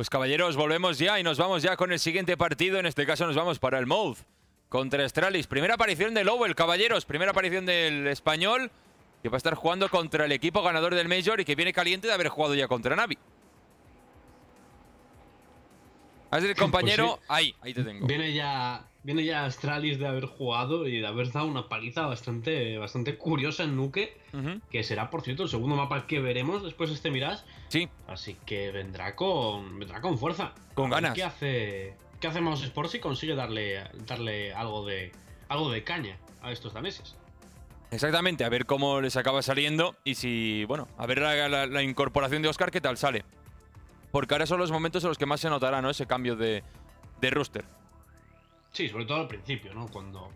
Pues caballeros, volvemos ya y nos vamos ya con el siguiente partido. En este caso nos vamos para el Mouth contra Estralis. Primera aparición de Lowell, caballeros. Primera aparición del español que va a estar jugando contra el equipo ganador del Major y que viene caliente de haber jugado ya contra Navi. Así el pues compañero, ahí, ahí te tengo. Viene ya viene ya Astralis de haber jugado y de haber dado una paliza bastante, bastante curiosa en Nuke, que será, por cierto, el segundo mapa que veremos después de este Mirage. Sí. Así que vendrá con, vendrá con fuerza. Con ganas. ¿Qué hace, qué Mouse si consigue darle, darle algo, de, algo de caña a estos daneses? Exactamente, a ver cómo les acaba saliendo y si, bueno, a ver la, incorporación de Oscar, qué tal sale. Porque ahora son los momentos en los que más se notará, ¿no? Ese cambio de, de rooster. Sí, sobre todo al principio, ¿no? Cuando,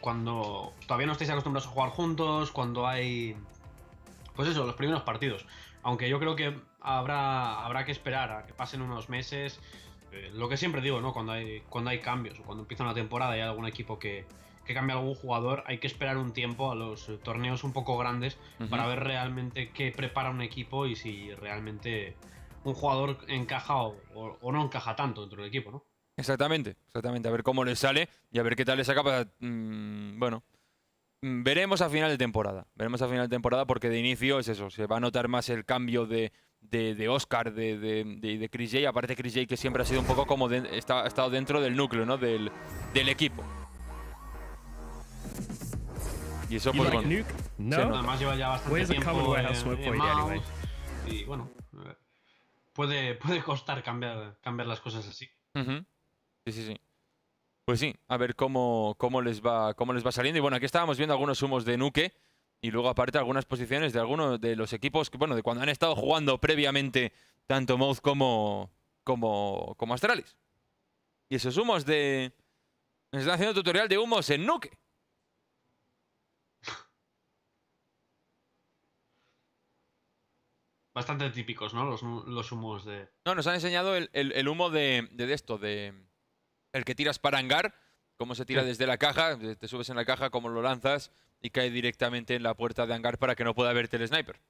cuando todavía no estáis acostumbrados a jugar juntos, cuando hay... Pues eso, los primeros partidos. Aunque yo creo que habrá, habrá que esperar a que pasen unos meses. Eh, lo que siempre digo, ¿no? Cuando hay, cuando hay cambios o cuando empieza una temporada y hay algún equipo que, que cambia algún jugador, hay que esperar un tiempo a los eh, torneos un poco grandes para ver realmente qué prepara un equipo y si realmente un jugador encaja o no encaja tanto dentro del equipo, ¿no? Exactamente, exactamente. A ver cómo le sale y a ver qué tal le saca para... Mm, bueno, mm, veremos a final de temporada. Veremos a final de temporada porque de inicio es eso. Se va a notar más el cambio de, de, de Oscar, de, de, de, Chris Jay. Aparte Chris Jay que siempre ha sido un poco como... Está, ha estado dentro del núcleo, ¿no? Del, equipo. Y eso por pues, bueno. No. lleva ya bastante tiempo y bueno, eh, puede, puede costar cambiar, cambiar las cosas así. Sí, sí, Pues sí, a ver cómo, cómo, les va, cómo les va saliendo. Y bueno, aquí estábamos viendo algunos humos de Nuke. Y luego, aparte, algunas posiciones de algunos de los equipos bueno, de cuando han estado jugando previamente tanto Mouth como, como, como Astralis. Y esos humos de. Nos están haciendo tutorial de humos en Nuke. Bastante típicos, ¿no? Los, humos de. No, nos han enseñado el, humo de esto, de el que tiras para hangar, cómo se tira desde la caja, te subes en la caja, cómo lo lanzas y cae directamente en la puerta de hangar para que no pueda verte el sniper.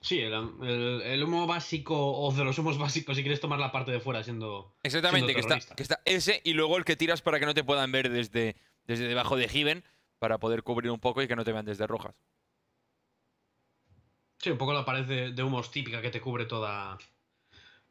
Sí, el, humo básico o de los humos básicos si quieres tomar la parte de fuera siendo Exactamente, que, está, ese y luego el que tiras para que no te puedan ver desde, desde debajo de Given para poder cubrir un poco y que no te vean desde rojas. Sí, un poco la pared de humos típica que te cubre toda,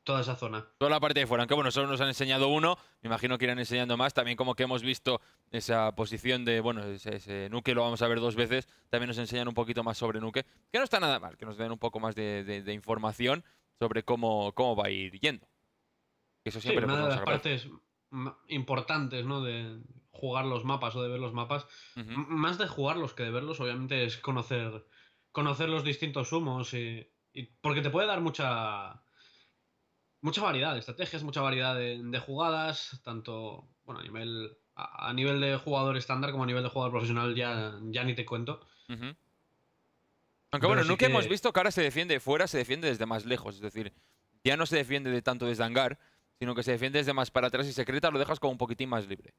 toda esa zona. Toda la parte de fuera, aunque bueno, solo nos han enseñado uno, me imagino que irán enseñando más, también como que hemos visto esa posición de, bueno, ese, Nuque lo vamos a ver dos veces, también nos enseñan un poquito más sobre Nuke, que no está nada mal, que nos den un poco más de, información sobre cómo, cómo va a ir yendo. Eso siempre sí, una de las partes importantes, ¿no? De jugar los mapas o de ver los mapas, más de jugarlos que de verlos, obviamente es conocer, conocer los distintos humos y porque te puede dar mucha mucha variedad de estrategias, mucha variedad de, jugadas, tanto bueno, a nivel a, nivel de jugador estándar como a nivel de jugador profesional ya, ya ni te cuento. Aunque bueno, nunca hemos visto que ahora se defiende fuera, se defiende desde más lejos, es decir, ya no se defiende de tanto desde hangar, sino que se defiende desde más para atrás y secreta lo dejas como un poquitín más libre.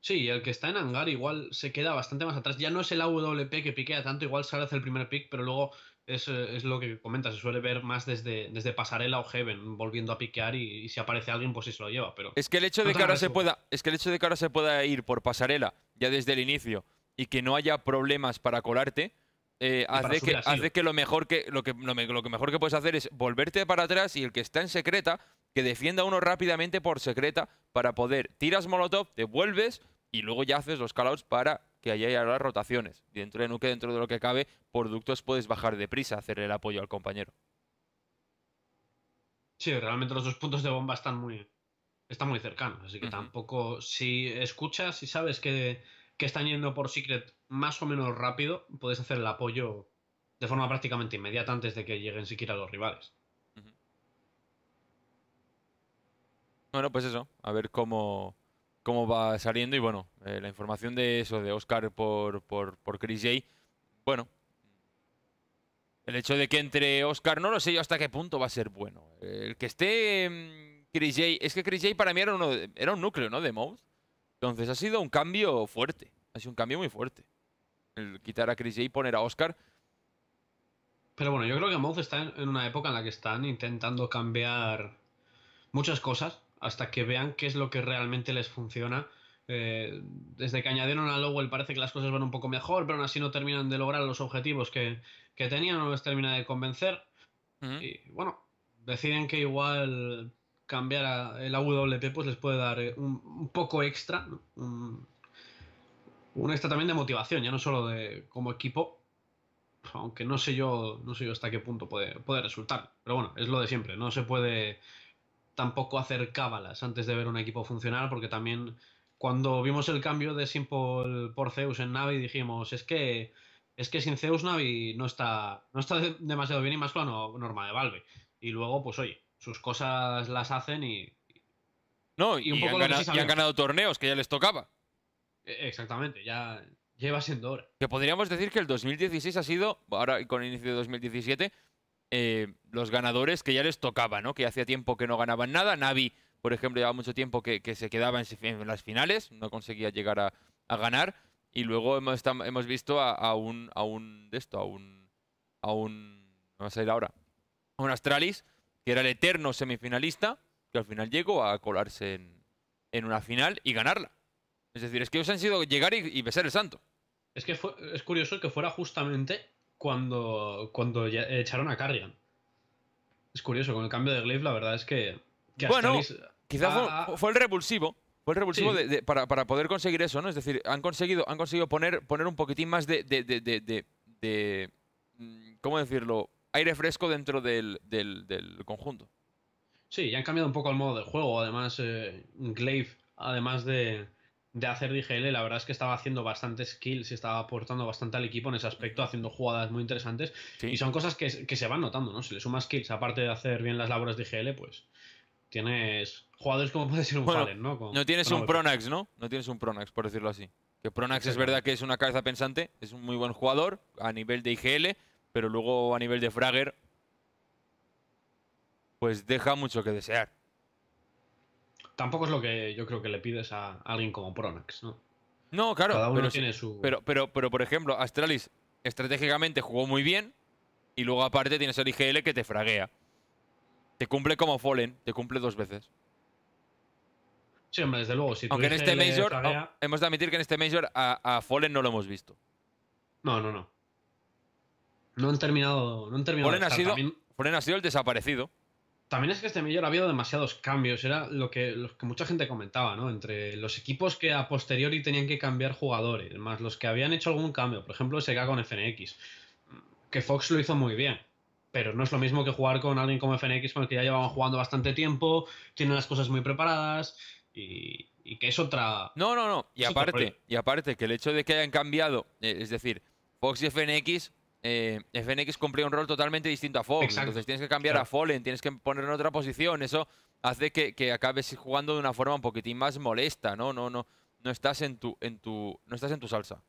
Sí, el que está en hangar igual se queda bastante más atrás. Ya no es el AWP que piquea tanto, igual sale hace el primer pick, pero luego es, lo que comenta, se suele ver más desde, desde pasarela o heaven, volviendo a piquear y, si aparece alguien, pues sí se lo lleva. Pero es que el hecho de que ahora se pueda, es que el hecho de que se pueda ir por pasarela ya desde el inicio y que no haya problemas para colarte, eh, hace, que, que, lo mejor que lo que, lo, mejor que puedes hacer es volverte para atrás y el que está en secreta que defienda uno rápidamente por secreta para poder tiras molotov, te vuelves y luego ya haces los callouts para allí hay ahora rotaciones. Dentro de Nuke, dentro de lo que cabe, por puedes bajar deprisa, hacer el apoyo al compañero. Sí, realmente los dos puntos de bomba están muy, están muy cercanos, así que tampoco, si escuchas y sabes que, que están yendo por Secret más o menos rápido, puedes hacer el apoyo de forma prácticamente inmediata antes de que lleguen siquiera los rivales. Bueno, pues eso, a ver cómo, cómo va saliendo. Y bueno, eh, la información de eso, de Oscar por, por, Chris J, bueno, el hecho de que entre Oscar, no lo sé yo hasta qué punto va a ser bueno. El que esté mm, Chris J, es que Chris J para mí era, uno, era un núcleo, ¿no? De Mouth. Entonces ha sido un cambio fuerte, ha sido un cambio muy fuerte. El quitar a Chris J y poner a Oscar. Pero bueno, yo creo que Mouth está en una época en la que están intentando cambiar muchas cosas hasta que vean qué es lo que realmente les funciona. Eh, desde que añadieron a Lowell parece que las cosas van un poco mejor, pero aún así no terminan de lograr los objetivos que, que tenían, no les termina de convencer. Y bueno, deciden que igual cambiar a el AWP pues les puede dar eh, un, poco extra, un, un, extra también de motivación, ya no solo de como equipo, aunque no sé yo, no sé yo hasta qué punto puede, puede resultar. Pero bueno, es lo de siempre, no se puede tampoco acercábalas antes de ver un equipo funcionar, porque también cuando vimos el cambio de Simple por Zeus en Navi dijimos, es que es que sin Zeus Navi no está, no está demasiado bien y más con norma de Valve. Y luego, pues oye, sus cosas las hacen y... No, y, un han, ganado, han, ganado, torneos que ya les tocaba. E-, exactamente, ya lleva siendo hora. Que podríamos decir que el 2016 ha sido, ahora con inicio de 2017, eh, los ganadores que ya les tocaba, ¿no? Que hacía tiempo que no ganaban nada. Navi, por ejemplo, llevaba mucho tiempo que, se quedaba en, las finales, no conseguía llegar a, ganar. Y luego hemos, visto a, un, a un de esto, a un. a un. vamos a ir ahora. a un Astralis, que era el eterno semifinalista, que al final llegó a colarse en, una final y ganarla. Es decir, es que ellos han sido llegar y, besar el santo. Es que es curioso que fuera justamente cuando, cuando echaron a Carrion. Es curioso, con el cambio de Glaive, la verdad es que. bueno, quizás fue, el repulsivo. Fue el repulsivo para, poder conseguir eso, ¿no? Es decir, han conseguido, han conseguido poner, poner un poquitín más de, de mm, ¿Cómo decirlo? Aire fresco dentro del, del, del conjunto. Sí, y han cambiado un poco el modo de juego. Además, eh, Glaive, además de de hacer DGL, la verdad es que estaba haciendo bastantes kills y estaba aportando bastante al equipo en ese aspecto, haciendo jugadas muy interesantes. Y son cosas que, se van notando, ¿no? Si le sumas kills, aparte de hacer bien las labores de DGL, pues tienes jugadores como puede ser un bueno, ¿no? no tienes un Pronax, ¿no? No tienes un Pronax, por decirlo así. Que Pronax es verdad que es una cabeza pensante, es un muy buen jugador a nivel de IGL, pero luego a nivel de Fragger, pues deja mucho que desear tampoco es lo que yo creo que le pides a alguien como Pronax, ¿no? No, claro, Cada uno pero, tiene su... pero, pero, por ejemplo, Astralis estratégicamente jugó muy bien y luego aparte tienes el IGL que te fraguea. Te cumple como Fallen, te cumple dos veces. Sí, hombre, desde luego. Si Aunque en este Major, hemos de admitir que en este Major a, Fallen no lo hemos visto. No, no, no. No han terminado. No han terminado sido, Fallen ha sido el desaparecido. También es que este millón ha habido demasiados cambios, era lo que, que mucha gente comentaba, ¿no? Entre los equipos que a posteriori tenían que cambiar jugadores, más los que habían hecho algún cambio, por ejemplo, SK con FNX, que Fox lo hizo muy bien, pero no es lo mismo que jugar con alguien como FNX con el que ya llevaban jugando bastante tiempo, tienen las cosas muy preparadas y, y que es otra... No, no, no, y aparte, y aparte que el hecho de que hayan cambiado, eh, es decir, Fox y FNX FNX eh, cumplía un rol totalmente distinto a Fog. Entonces tienes que cambiar a Fallen, tienes que poner en otra posición. Eso hace que, acabes jugando de una forma un poquitín más molesta, ¿no? No, no, no estás en tu, en tu, no estás en tu salsa.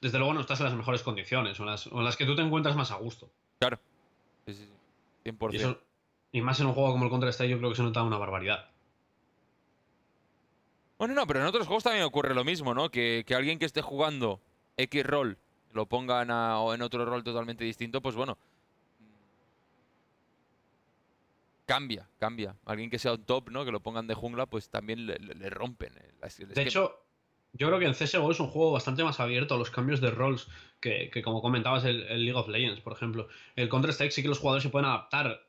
Desde luego no estás en las mejores condiciones, o en las, que tú te encuentras más a gusto. Claro. Y, más en un juego como el Contra Strike yo creo que se nota una barbaridad. Bueno, no, pero en otros juegos también ocurre lo mismo, ¿no? Que, que alguien que esté jugando X rol lo pongan a, o en otro rol totalmente distinto, pues bueno, cambia, cambia. Alguien que sea un top, ¿no? Que lo pongan de jungla, pues también le, le, rompen. Eh, de hecho, yo creo que en CSGO es un juego bastante más abierto a los cambios de roles que, que como comentabas, el, League of Legends, por ejemplo. El Counter-Strike sí que los jugadores se pueden adaptar.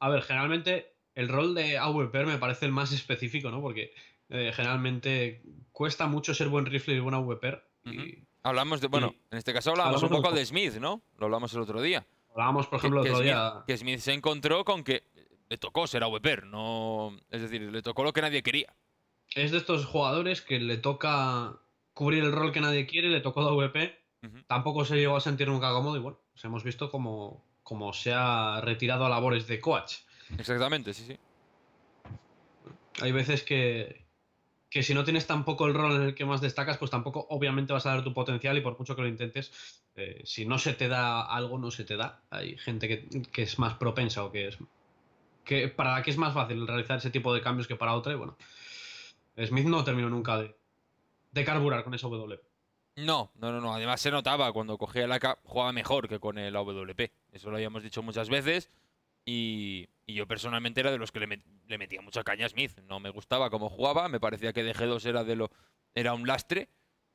A ver, generalmente el rol de AWP me parece el más específico, ¿no? Porque eh, generalmente cuesta mucho ser buen rifle y buen AWP. Y Hablamos de, bueno, en este caso hablamos, un poco de Smith, ¿no? Lo hablamos el otro día. Hablábamos, por ejemplo, el otro día. que Smith se encontró con que le tocó ser AWPer, no. Es decir, le tocó lo que nadie quería. Es de estos jugadores que le toca cubrir el rol que nadie quiere, le tocó la VP. Tampoco se llegó a sentir nunca cómodo y bueno, pues hemos visto como, como se ha retirado a labores de coach. Exactamente, sí, sí. Hay veces que, que si no tienes tampoco el rol en el que más destacas, pues tampoco obviamente vas a dar tu potencial y por mucho que lo intentes, eh, si no se te da algo, no se te da. Hay gente que, es más propensa o que es... Que para la que es más fácil realizar ese tipo de cambios que para otra y bueno, Smith no terminó nunca de, carburar con esa W. No, no, no, no. Además se notaba cuando cogía la K, jugaba mejor que con el AWP. Eso lo habíamos dicho muchas veces. Y, yo personalmente era de los que le, metía mucha caña a Smith. No me gustaba cómo jugaba, me parecía que DG2 era, de lo, era un lastre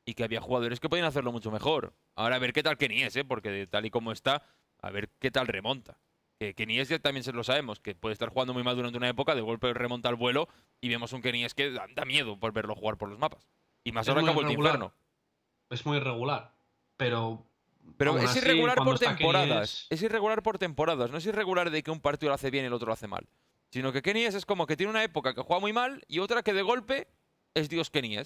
y que había jugadores que podían hacerlo mucho mejor. Ahora a ver qué tal Kenny ¿eh? porque tal y como está, a ver qué tal remonta. Que Kenny ya también se lo sabemos, que puede estar jugando muy mal durante una época, de golpe remonta al vuelo y vemos un Kenny es que da, miedo por verlo jugar por los mapas. Y más ahora que ha infierno. Es muy irregular, pero pero es irregular por temporadas. Es... irregular por temporadas. No es irregular de que un partido lo hace bien y el otro lo hace mal. Sino que Kenny es, como que tiene una época que juega muy mal y otra que de golpe es Dios Kenny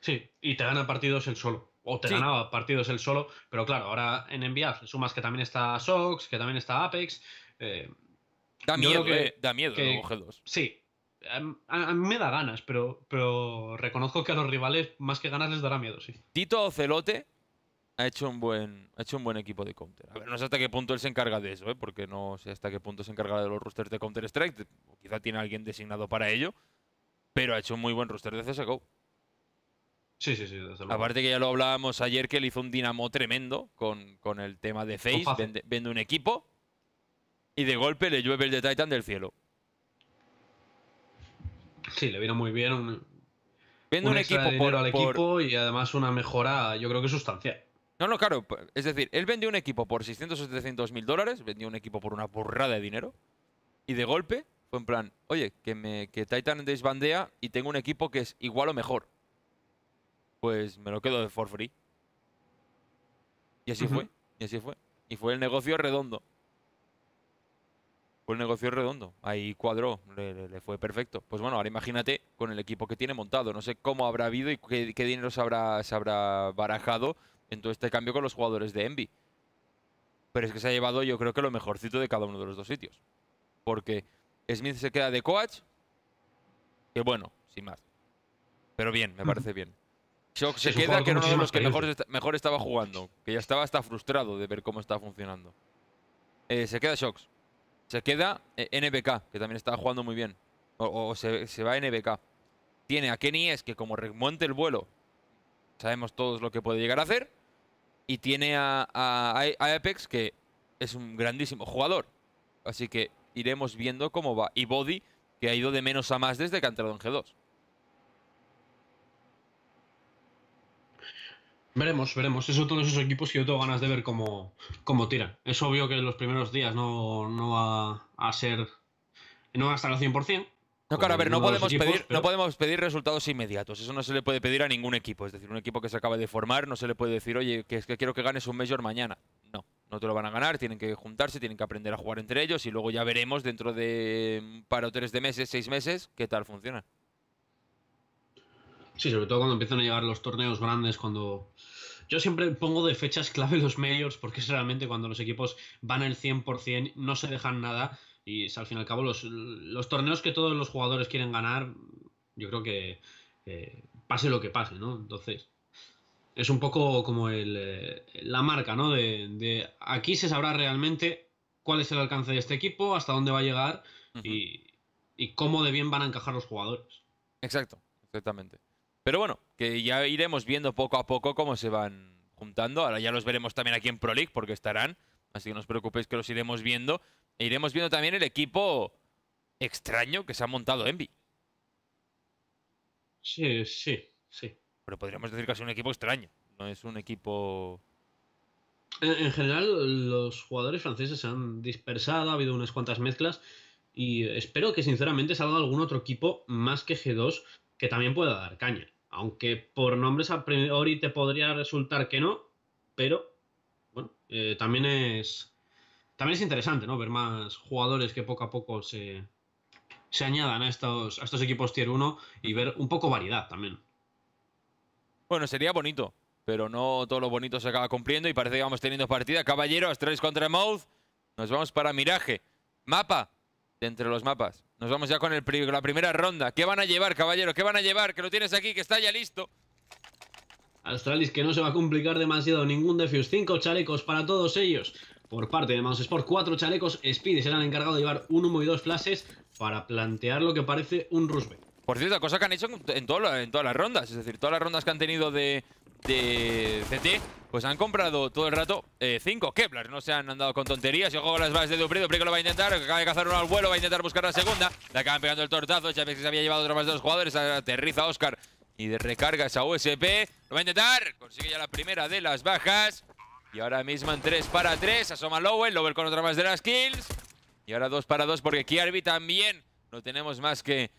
Sí, y te gana partidos el solo. O te ganaba partidos el solo. Pero claro, ahora en NBA sumas que también está Sox, que también está Apex. Eh, eh, da, miedo, da miedo, da miedo, Sí, a, mí me da ganas, pero, pero reconozco que a los rivales más que ganas les dará miedo, sí. Tito Ocelote ha hecho un buen, ha hecho un buen equipo de counter. A ver, no sé hasta qué punto él se encarga de eso, ¿eh? porque no sé hasta qué punto se encarga de los rosters de Counter Strike. Quizá tiene alguien designado para ello, pero ha hecho un muy buen rooster de CSGO. Sí, sí, sí, Aparte que ya lo hablábamos ayer que él hizo un dinamo tremendo con, con el tema de Face, vende, vende un equipo y de golpe le llueve el de Titan del cielo. Sí, le vino muy bien un, un, equipo, por, al equipo y además una mejora, yo creo que sustancial. No, no, claro. Es decir, él vendió un equipo por 600 o 700 mil dólares, vendió un equipo por una burrada de dinero. Y de golpe fue en plan, oye, que, me, que Titan desbandea y tengo un equipo que es igual o mejor. Pues me lo quedo de for free. Y así fue, y así fue. Y fue el negocio redondo fue el negocio redondo. Ahí cuadró, le, fue perfecto. Pues bueno, ahora imagínate con el equipo que tiene montado. No sé cómo habrá habido y qué, dinero se habrá, barajado en todo este cambio con los jugadores de Envy. Pero es que se ha llevado, yo creo que lo mejorcito de cada uno de los dos sitios. Porque Smith se queda de coach, que bueno, sin más. Pero bien, me parece bien. Shox se, queda, que era uno de los que mejor, estaba jugando, que ya estaba hasta frustrado de ver cómo está funcionando. Eh, se queda Shocks. Se queda eh, NBK, que también está jugando muy bien. O, se, va NBK. Tiene a Kenny Es, que como remonte el vuelo, sabemos todos lo que puede llegar a hacer. Y tiene a, a Apex, que es un grandísimo jugador. Así que iremos viendo cómo va. Y Body, que ha ido de menos a más desde que ha entrado en G2. Veremos, veremos. Eso todos esos equipos que yo tengo ganas de ver cómo, cómo tiran. Es obvio que en los primeros días no, no va a ser. No va a estar al 100%. No, claro, a ver, no podemos, pedir, no podemos pedir resultados inmediatos. Eso no se le puede pedir a ningún equipo. Es decir, un equipo que se acaba de formar no se le puede decir, oye, que, es que quiero que ganes un Major mañana. No, no te lo van a ganar. Tienen que juntarse, tienen que aprender a jugar entre ellos y luego ya veremos dentro de para tres de meses, seis meses, qué tal funciona. Sí, sobre todo cuando empiezan a llegar los torneos grandes, cuando... Yo siempre pongo de fechas clave los majors porque es realmente cuando los equipos van al 100%, no se dejan nada y al fin y al cabo los, los torneos que todos los jugadores quieren ganar, yo creo que eh, pase lo que pase, ¿no? Entonces, es un poco como el, eh, la marca, ¿no? De, aquí se sabrá realmente cuál es el alcance de este equipo, hasta dónde va a llegar y cómo de bien van a encajar los jugadores. Exacto, exactamente. Pero bueno, que ya iremos viendo poco a poco cómo se van juntando. Ahora ya los veremos también aquí en Pro League porque estarán. Así que no os preocupéis que los iremos viendo. E iremos viendo también el equipo extraño que se ha montado Envy. Sí, sí, sí. Pero podríamos decir que es un equipo extraño. No es un equipo... En, en general, los jugadores franceses se han dispersado, ha habido unas cuantas mezclas y espero que sinceramente salga algún otro equipo más que G2 que también pueda dar caña. Aunque por nombres a priori te podría resultar que no, pero bueno, eh, también es también es interesante, ¿no? Ver más jugadores que poco a poco se, añadan a estos, a estos equipos tier 1 y ver un poco variedad también. Bueno, sería bonito, pero no todo lo bonito se acaba cumpliendo y parece que vamos teniendo partida. Caballero, Astralis contra Mouth. Nos vamos para Miraje. Mapa, de entre los mapas. Nos vamos ya con la primera ronda. ¿Qué van a llevar, caballero? ¿Qué van a llevar? Que lo tienes aquí, que está ya listo. Astralis que no se va a complicar demasiado ningún Defius. Cinco chalecos para todos ellos. Por parte de Mouse Sport, cuatro chalecos. Speedy han encargado de llevar un humo y dos flashes para plantear lo que parece un Rusbe. Por cierto, cosa que han hecho en todas las rondas. Es decir, todas las rondas que han tenido de, de CT, pues han comprado todo el rato 5 eh, Keplers, Kepler. No se han andado con tonterías. Y juego las bases de Dupri Dupri que lo va a intentar. Acaba de cazar uno al vuelo. Va a intentar buscar la segunda. Le acaban pegando el tortazo. ves que se había llevado otra más de los jugadores. Aterriza Oscar y de recarga esa USP. Lo va a intentar. Consigue ya la primera de las bajas. Y ahora mismo en 3 para 3. Asoma Lowell. Lowell con otra más de las kills. Y ahora 2 para 2 porque Kiarvi también lo tenemos más que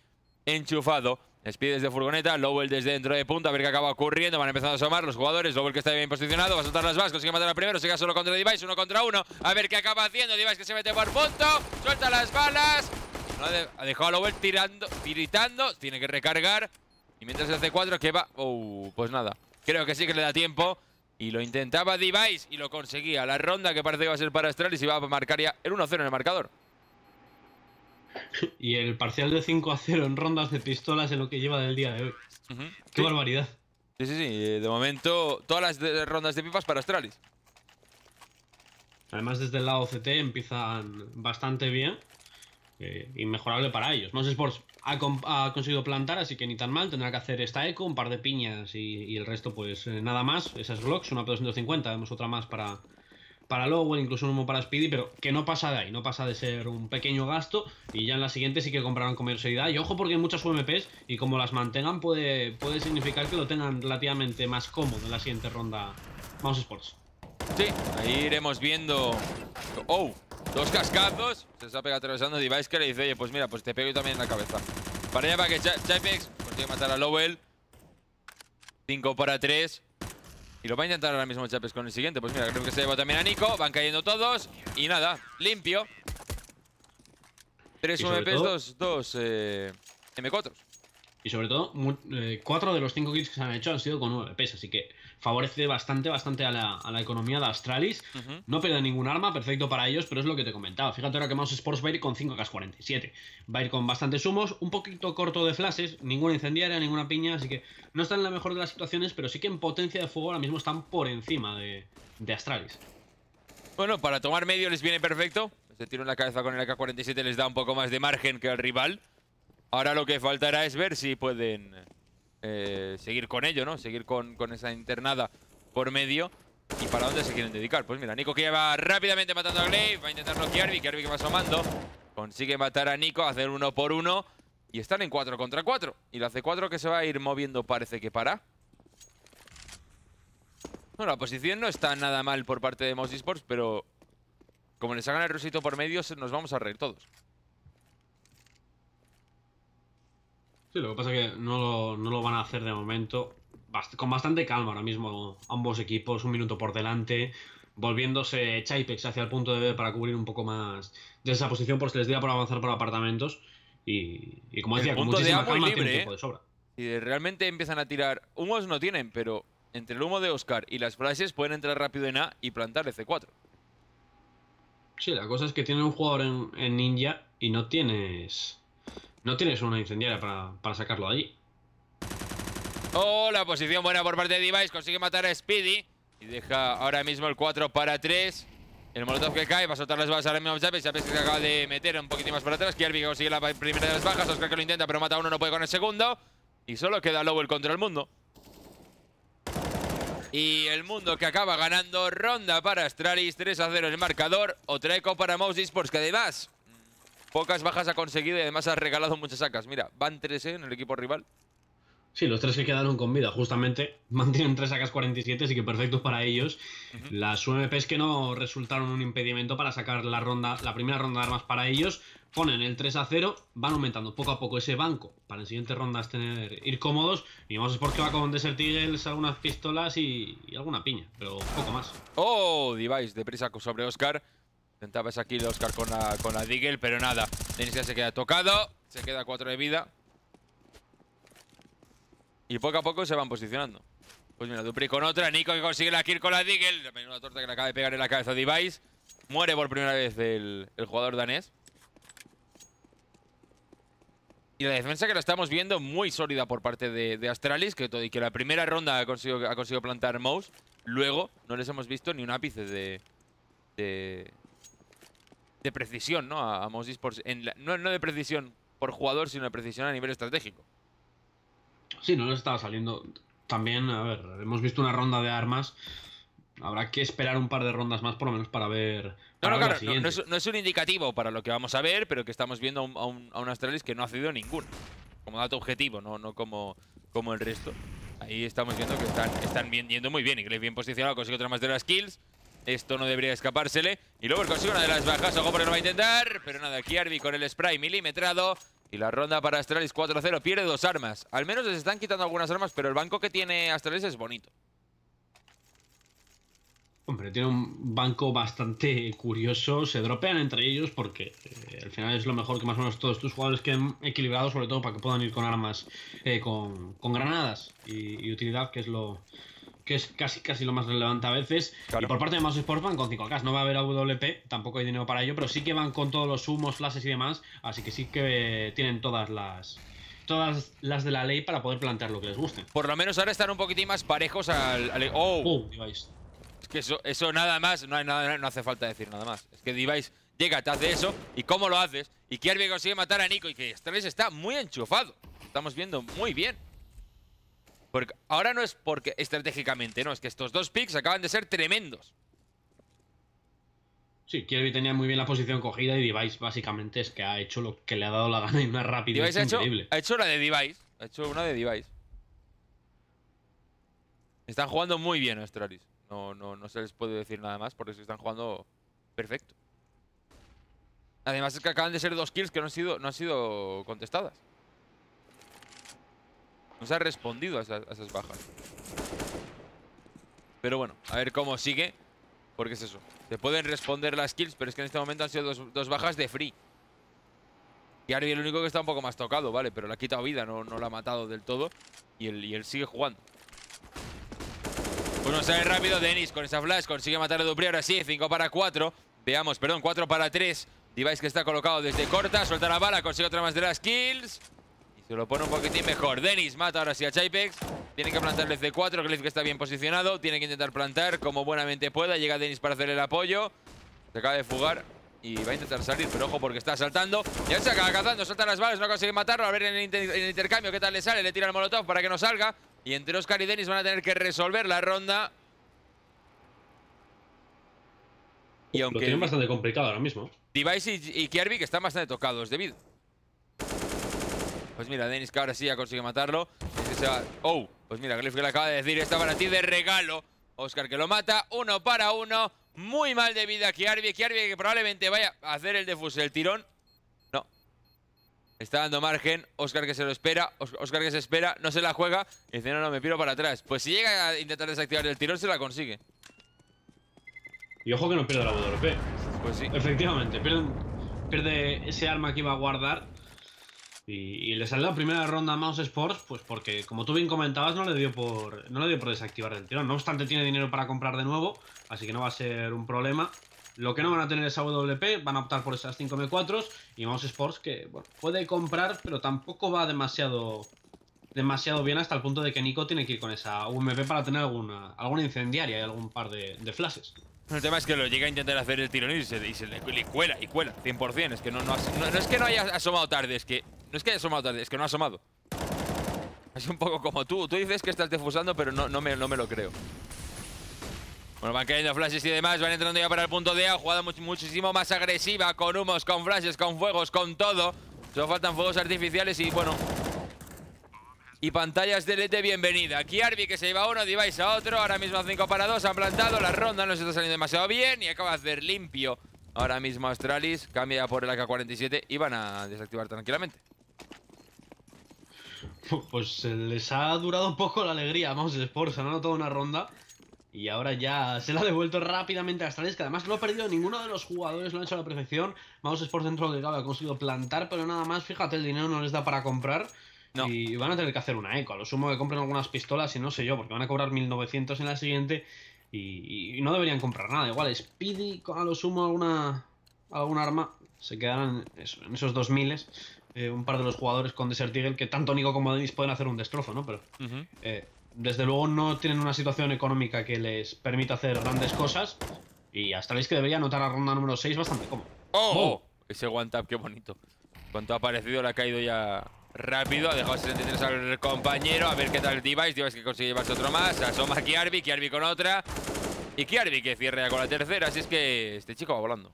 enchufado. Speed desde furgoneta, Lowell desde dentro de punta, a ver qué acaba ocurriendo. Van empezando a asomar los jugadores. Lowell que está bien posicionado, va a soltar las vascos, consigue matar al primero, se queda solo contra Device, uno contra uno. A ver qué acaba haciendo. Device que se mete por punto, suelta las balas. ha dejado a Lowell tirando, tiritando, tiene que recargar. Y mientras hace cuatro, que va. Oh, pues nada. Creo que sí que le da tiempo. Y lo intentaba Device y lo conseguía. La ronda que parece que va a ser para Astralis y va a marcar el 1-0 en el marcador y el parcial de 5 a 0 en rondas de pistolas en lo que lleva del día de hoy. Qué barbaridad. Sí, sí, sí. Eh, de momento, todas las rondas de pipas para Astralis. Además, desde el lado CT empiezan bastante bien. Eh, inmejorable para ellos. Mons Sports ha, conseguido plantar, así que ni tan mal. Tendrá que hacer esta eco, un par de piñas y, el resto, pues eh, nada más. Esas blocks, una P250. Vemos otra más para, para Lowell, incluso uno para Speedy, pero que no pasa de ahí, no pasa de ser un pequeño gasto y ya en la siguiente sí que comprarán comercialidad. Y ojo porque hay muchas UMPs y como las mantengan puede, puede significar que lo tengan relativamente más cómodo en la siguiente ronda vamos Sports. Sí, ahí iremos viendo... ¡Oh! Dos cascazos. Se está pegando atravesando Device que le dice, oye, pues mira, pues te pego yo también en la cabeza. Para allá para que pues tiene matar a Lowell. 5 para tres. Y lo va a intentar ahora mismo Chapes con el siguiente. Pues mira, creo que se lleva también a Nico. Van cayendo todos. Y nada, limpio. 3 mp 2, 2 eh, M4. Y sobre todo, 4 eh, de los 5 kills que se han hecho han sido con MP. así que favorece bastante, bastante a la, economía de Astralis. No pierde ningún arma, perfecto para ellos, pero es lo que te comentaba. Fíjate ahora que Mouse Sports va a ir con 5 K47. Va a ir con bastantes humos, un poquito corto de flashes, ninguna incendiaria, ninguna piña, así que no están en la mejor de las situaciones, pero sí que en potencia de fuego ahora mismo están por encima de, de Astralis. Bueno, para tomar medio les viene perfecto. Se tira en la cabeza con el AK-47 les da un poco más de margen que al rival. Ahora lo que faltará es ver si pueden eh, seguir con ello, ¿no? Seguir con, esa internada por medio. ¿Y para dónde se quieren dedicar? Pues mira, Nico que va rápidamente matando a Glaive, va a intentar bloquear Kirby que va asomando. Consigue matar a Nico, hacer uno por uno. Y están en 4 contra 4. Y la C4 que se va a ir moviendo parece que para. Bueno, la posición no está nada mal por parte de Moss pero como les hagan el rusito por medio, nos vamos a reír todos. lo que pasa es que no lo, van a hacer de momento. con bastante calma ahora mismo ambos equipos, un minuto por delante, volviéndose Chaipex hacia el punto de B para cubrir un poco más de esa posición, por si les diera por avanzar por apartamentos. Y, como decía, con muchísima calma ¿eh? tiempo de sobra. Y realmente empiezan a tirar. Humos no tienen, pero entre el humo de Oscar y las Frases pueden entrar rápido en A y plantar el C4. Sí, la cosa es que tienen un jugador en, en ninja y no tienes no tienes una incendiaria para, sacarlo de allí. Oh, la posición buena por parte de Device. Consigue matar a Speedy. Y deja ahora mismo el 4 para 3. El molotov que cae va a soltar las balas ahora mismo Ya ves que se acaba de meter un poquitín más para atrás. Kirby consigue la primera de las bajas. Oscar que lo intenta, pero mata a uno, no puede con el segundo. Y solo queda Lowell contra el mundo. Y el mundo que acaba ganando ronda para Astralis. 3 a 0 el marcador. Otra eco para Mouse Esports que además Pocas bajas ha conseguido y además ha regalado muchas sacas. Mira, van 3 ¿eh? en el equipo rival. Sí, los tres que quedaron con vida, justamente, mantienen tres sacas 47, así que perfectos para ellos. Las UMPs que no resultaron un impedimento para sacar la ronda, la primera ronda de armas para ellos, ponen el 3 a 0, van aumentando poco a poco ese banco para en siguientes rondas tener, ir cómodos. Y vamos qué va con Desert Eagles, algunas pistolas y, alguna piña, pero poco más. Oh, Device, de deprisa sobre Oscar. Intentabas aquí el Oscar con la, con la Deagle, pero nada. Dennis ya se queda tocado. Se queda 4 de vida. Y poco a poco se van posicionando. Pues mira, Dupri con otra. Nico que consigue la kill con la Deagle. La torta que le acaba de pegar en la cabeza a Device. Muere por primera vez el, jugador danés. Y la defensa que la estamos viendo muy sólida por parte de, de Astralis, que, todo, la primera ronda ha conseguido, ha conseguido plantar Mouse. Luego no les hemos visto ni un ápice de, de precisión, ¿no? A, no, de precisión por jugador, sino de precisión a nivel estratégico. Sí, no nos estaba saliendo. También, a ver, hemos visto una ronda de armas. Habrá que esperar un par de rondas más por lo menos para ver. no, no, claro, no, es, un indicativo para lo que vamos a ver, pero que estamos viendo a un, a Astralis que no ha cedido ninguno. Como dato objetivo, no, no como, como el resto. Ahí estamos viendo que están, están bien, yendo muy bien. Inglés bien posicionado, consigue otra más de las kills. Esto no debería escapársele. Y luego consigue una de las bajas. Ojo porque no va a intentar. Pero nada, aquí Arby con el spray milimetrado. Y la ronda para Astralis 4-0. Pierde dos armas. Al menos les están quitando algunas armas, pero el banco que tiene Astralis es bonito. Hombre, tiene un banco bastante curioso. Se dropean entre ellos porque eh, al final es lo mejor que más o menos todos tus jugadores queden equilibrados, sobre todo para que puedan ir con armas, eh, con, granadas y utilidad, que es lo, que es casi casi lo más relevante a veces. Y por parte de Mouse Sports con 5K. No va a haber AWP, tampoco hay dinero para ello, pero sí que van con todos los humos, flashes y demás. Así que sí que eh, tienen todas las todas las de la ley para poder plantear lo que les guste. Por lo menos ahora están un poquitín más parejos al. E-, ¡Oh! ¡Oh es que eso, eso nada más, no, no, hace falta decir nada más. Es que Device llega, te hace eso, y cómo lo haces, y Kierby consigue matar a Nico, y que vez este está muy enchufado. Estamos viendo muy bien ahora no es porque estratégicamente, no, es que estos dos picks acaban de ser tremendos. Sí, Kirby tenía muy bien la posición cogida y Device básicamente es que ha hecho lo que le ha dado la gana y una rápido increíble. Ha hecho, una de Device, ha hecho una de Device. Están jugando muy bien Astralis. No, no, no se les puede decir nada más porque están jugando perfecto. Además es que acaban de ser dos kills que no han sido, no han sido contestadas. Nos ha respondido a esas, bajas. Pero bueno, a ver cómo sigue. Porque es eso. Se pueden responder las kills, pero es que en este momento han sido dos, bajas de free. Y Arby el único que está un poco más tocado, ¿vale? Pero le ha quitado vida, no, no la ha matado del todo. Y él, sigue jugando. Bueno, sale rápido Denis con esa flash. Consigue matar a Dupri. Ahora sí, 5 para 4. Veamos, perdón, 4 para 3. Device que está colocado desde corta. Suelta la bala, consigue otra más de las kills. Se lo pone un poquitín mejor. Denis mata ahora sí a Chaipex. Tiene que plantarle C4. Cliff que está bien posicionado. Tiene que intentar plantar como buenamente pueda. Llega Denis para hacer el apoyo. Se acaba de fugar. Y va a intentar salir, pero ojo porque está saltando. Ya se acaba cazando, saltan las balas, no consigue matarlo. A ver en el, intercambio qué tal le sale. Le tira el molotov para que no salga. Y entre Oscar y Denis van a tener que resolver la ronda. Y aunque Lo tienen bastante complicado ahora mismo. Device y, y que están bastante tocados, David. Pues mira, Dennis que ahora sí ya consigue matarlo. Este ¡Oh! Pues mira, Cliff que le acaba de decir, está para ti de regalo. Oscar que lo mata, uno para uno. Muy mal de vida aquí Kiarvie que probablemente vaya a hacer el defuse, el tirón. No. Está dando margen. Oscar que se lo espera. Oscar que se espera, no se la juega. Y dice, no, no, me piro para atrás. Pues si llega a intentar desactivar el tirón, se la consigue. Y ojo que no pierde la WP. Pues sí. Efectivamente, pierde ese arma que iba a guardar y, le salió la primera ronda a Mouse Sports, pues porque, como tú bien comentabas, no le dio por, no le dio por desactivar el tirón. No obstante, tiene dinero para comprar de nuevo, así que no va a ser un problema. Lo que no van a tener es AWP, van a optar por esas 5M4s y Mouse Sports que bueno, puede comprar, pero tampoco va demasiado demasiado bien hasta el punto de que Nico tiene que ir con esa UMP para tener alguna, alguna incendiaria y algún par de, flashes. El tema es que lo llega a intentar hacer el tirón y se, y le, cuela, y cuela, 100%. Es que no es que no haya asomado tarde, es que no es que haya asomado tarde, es que no ha asomado. Es un poco como tú. Tú dices que estás defusando, pero no, no, me, lo creo. Bueno, van cayendo flashes y demás. Van entrando ya para el punto de A. Jugada muchísimo más agresiva. Con humos, con flashes, con fuegos, con todo. Solo faltan fuegos artificiales y, bueno... Y pantallas de LED bienvenida. Aquí Arby que se lleva uno, Device a otro. Ahora mismo a 5 para 2. Han plantado. La ronda no se está saliendo demasiado bien. Y acaba de hacer limpio. Ahora mismo Astralis. Cambia por el AK-47. Y van a desactivar tranquilamente pues eh, les ha durado un poco la alegría, vamos, el Sport se toda una ronda y ahora ya se la ha devuelto rápidamente a Astralis, que además no ha perdido ninguno de los jugadores, lo ha hecho a la perfección. Vamos por dentro del ha conseguido plantar, pero nada más, fíjate, el dinero no les da para comprar. Y van a tener que hacer una eco, a lo sumo que compren algunas pistolas y no sé yo, porque van a cobrar 1900 en la siguiente y, no deberían comprar nada. Igual Speedy, a lo sumo alguna, alguna arma, se quedarán en, en esos 2000 eh, un par de los jugadores con Desert Eagle que tanto Nico como Denis pueden hacer un destrozo, ¿no? Pero eh, desde luego no tienen una situación económica que les permita hacer grandes cosas y hasta veis que debería anotar la ronda número 6 bastante cómodo. ¡Oh! oh ese one-tap, qué bonito. Cuanto ha aparecido, le ha caído ya rápido. Ha dejado 73 al compañero. A ver qué tal el Device. Device que consigue llevarse otro más. Asoma Kiarvi. Kiarvi con otra. Y Kiarvi que cierra ya con la tercera. Así es que este chico va volando.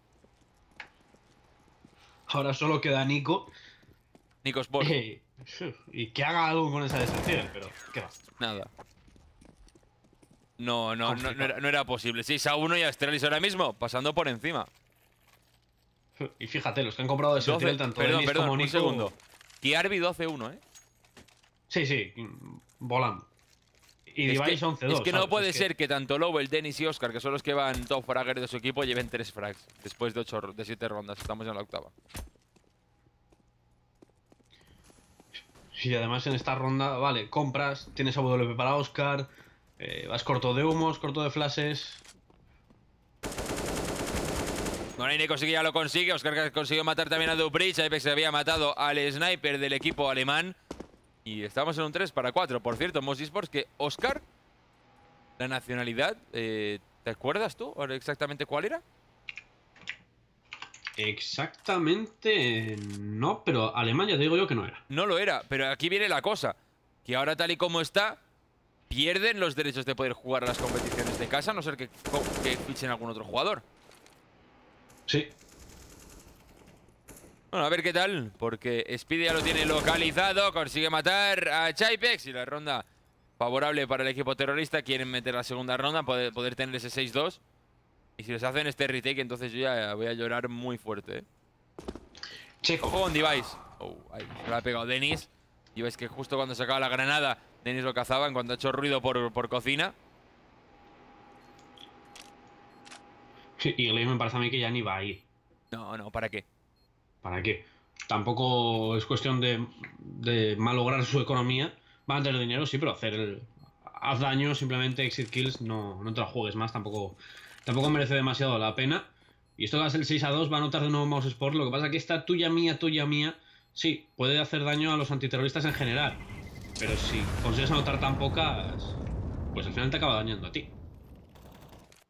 Ahora solo queda Nico, Nikos Bosch. Eh, y que haga algo con esa destrucción pero ¿qué va? Nada. No, no, no, no, era, posible. 6 a 1 y Astralis ahora mismo, pasando por encima. Y fíjate, los que han comprado de tanto perdón, perdón, un segundo. Kiarbi 12-1, ¿eh? Sí, sí, volando. Y es 11-2. Es que no puede ser que... tanto tanto Lowell, Dennis y Oscar, que son los que van top fragger de su equipo, lleven 3 frags después de, de 7 rondas. Estamos en la octava. Y además en esta ronda, vale, compras, tienes AWP para Oscar, eh, vas corto de humos, corto de flashes. Bueno, ya lo consigue. Oscar consiguió matar también a Dubridge, se había matado al sniper del equipo alemán. Y estamos en un 3 para 4. Por cierto, Moss Esports, que Oscar, la nacionalidad, eh, ¿te acuerdas tú exactamente cuál era? Exactamente, no, pero Alemania te digo yo que no era. No lo era, pero aquí viene la cosa, que ahora tal y como está, pierden los derechos de poder jugar las competiciones de casa, a no ser que, que fichen algún otro jugador. Sí. Bueno, a ver qué tal, porque Speed ya lo tiene localizado, consigue matar a Chaipex y la ronda favorable para el equipo terrorista. Quieren meter la segunda ronda, poder tener ese 6-2. Y si les hacen este retake, entonces yo ya voy a llorar muy fuerte. ¿eh? con Device. Oh, ahí se lo ha pegado Denis. Y veis que justo cuando sacaba la granada, Denis lo cazaba en cuanto ha hecho ruido por, por cocina. y me parece a mí que ya ni va ahí. No, no, ¿para qué? ¿Para qué? Tampoco es cuestión de, malograr su economía. Van a tener dinero, sí, pero hacer el, haz daño, simplemente exit kills, no, no te la juegues más, tampoco Tampoco merece demasiado la pena. Y esto va a ser 6 a 2, va a anotar de nuevo Mouse Sport. Lo que pasa es que esta tuya mía, tuya mía, sí, puede hacer daño a los antiterroristas en general. Pero si consigues anotar tan pocas, pues al final te acaba dañando a ti.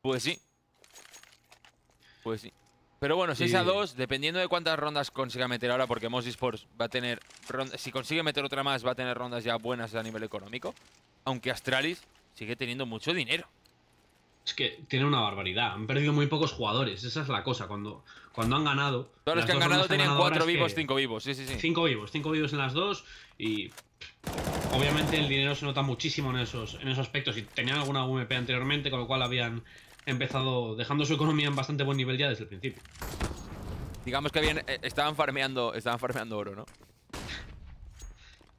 Pues sí. Pues sí. Pero bueno, 6 a 2, dependiendo de cuántas rondas consiga meter ahora, porque Mouse Sports va a tener Si consigue meter otra más, va a tener rondas ya buenas a nivel económico. Aunque Astralis sigue teniendo mucho dinero es que tiene una barbaridad. Han perdido muy pocos jugadores. Esa es la cosa. Cuando, cuando han ganado. Todos los que han ganado tenían cuatro vivos, cinco vivos. Sí, Cinco vivos, cinco vivos en las dos. Y obviamente el dinero se nota muchísimo en esos, en esos aspectos. Y tenían alguna UMP anteriormente, con lo cual habían empezado dejando su economía en bastante buen nivel ya desde el principio. Digamos que bien, eh, estaban farmeando, estaban farmeando oro, ¿no?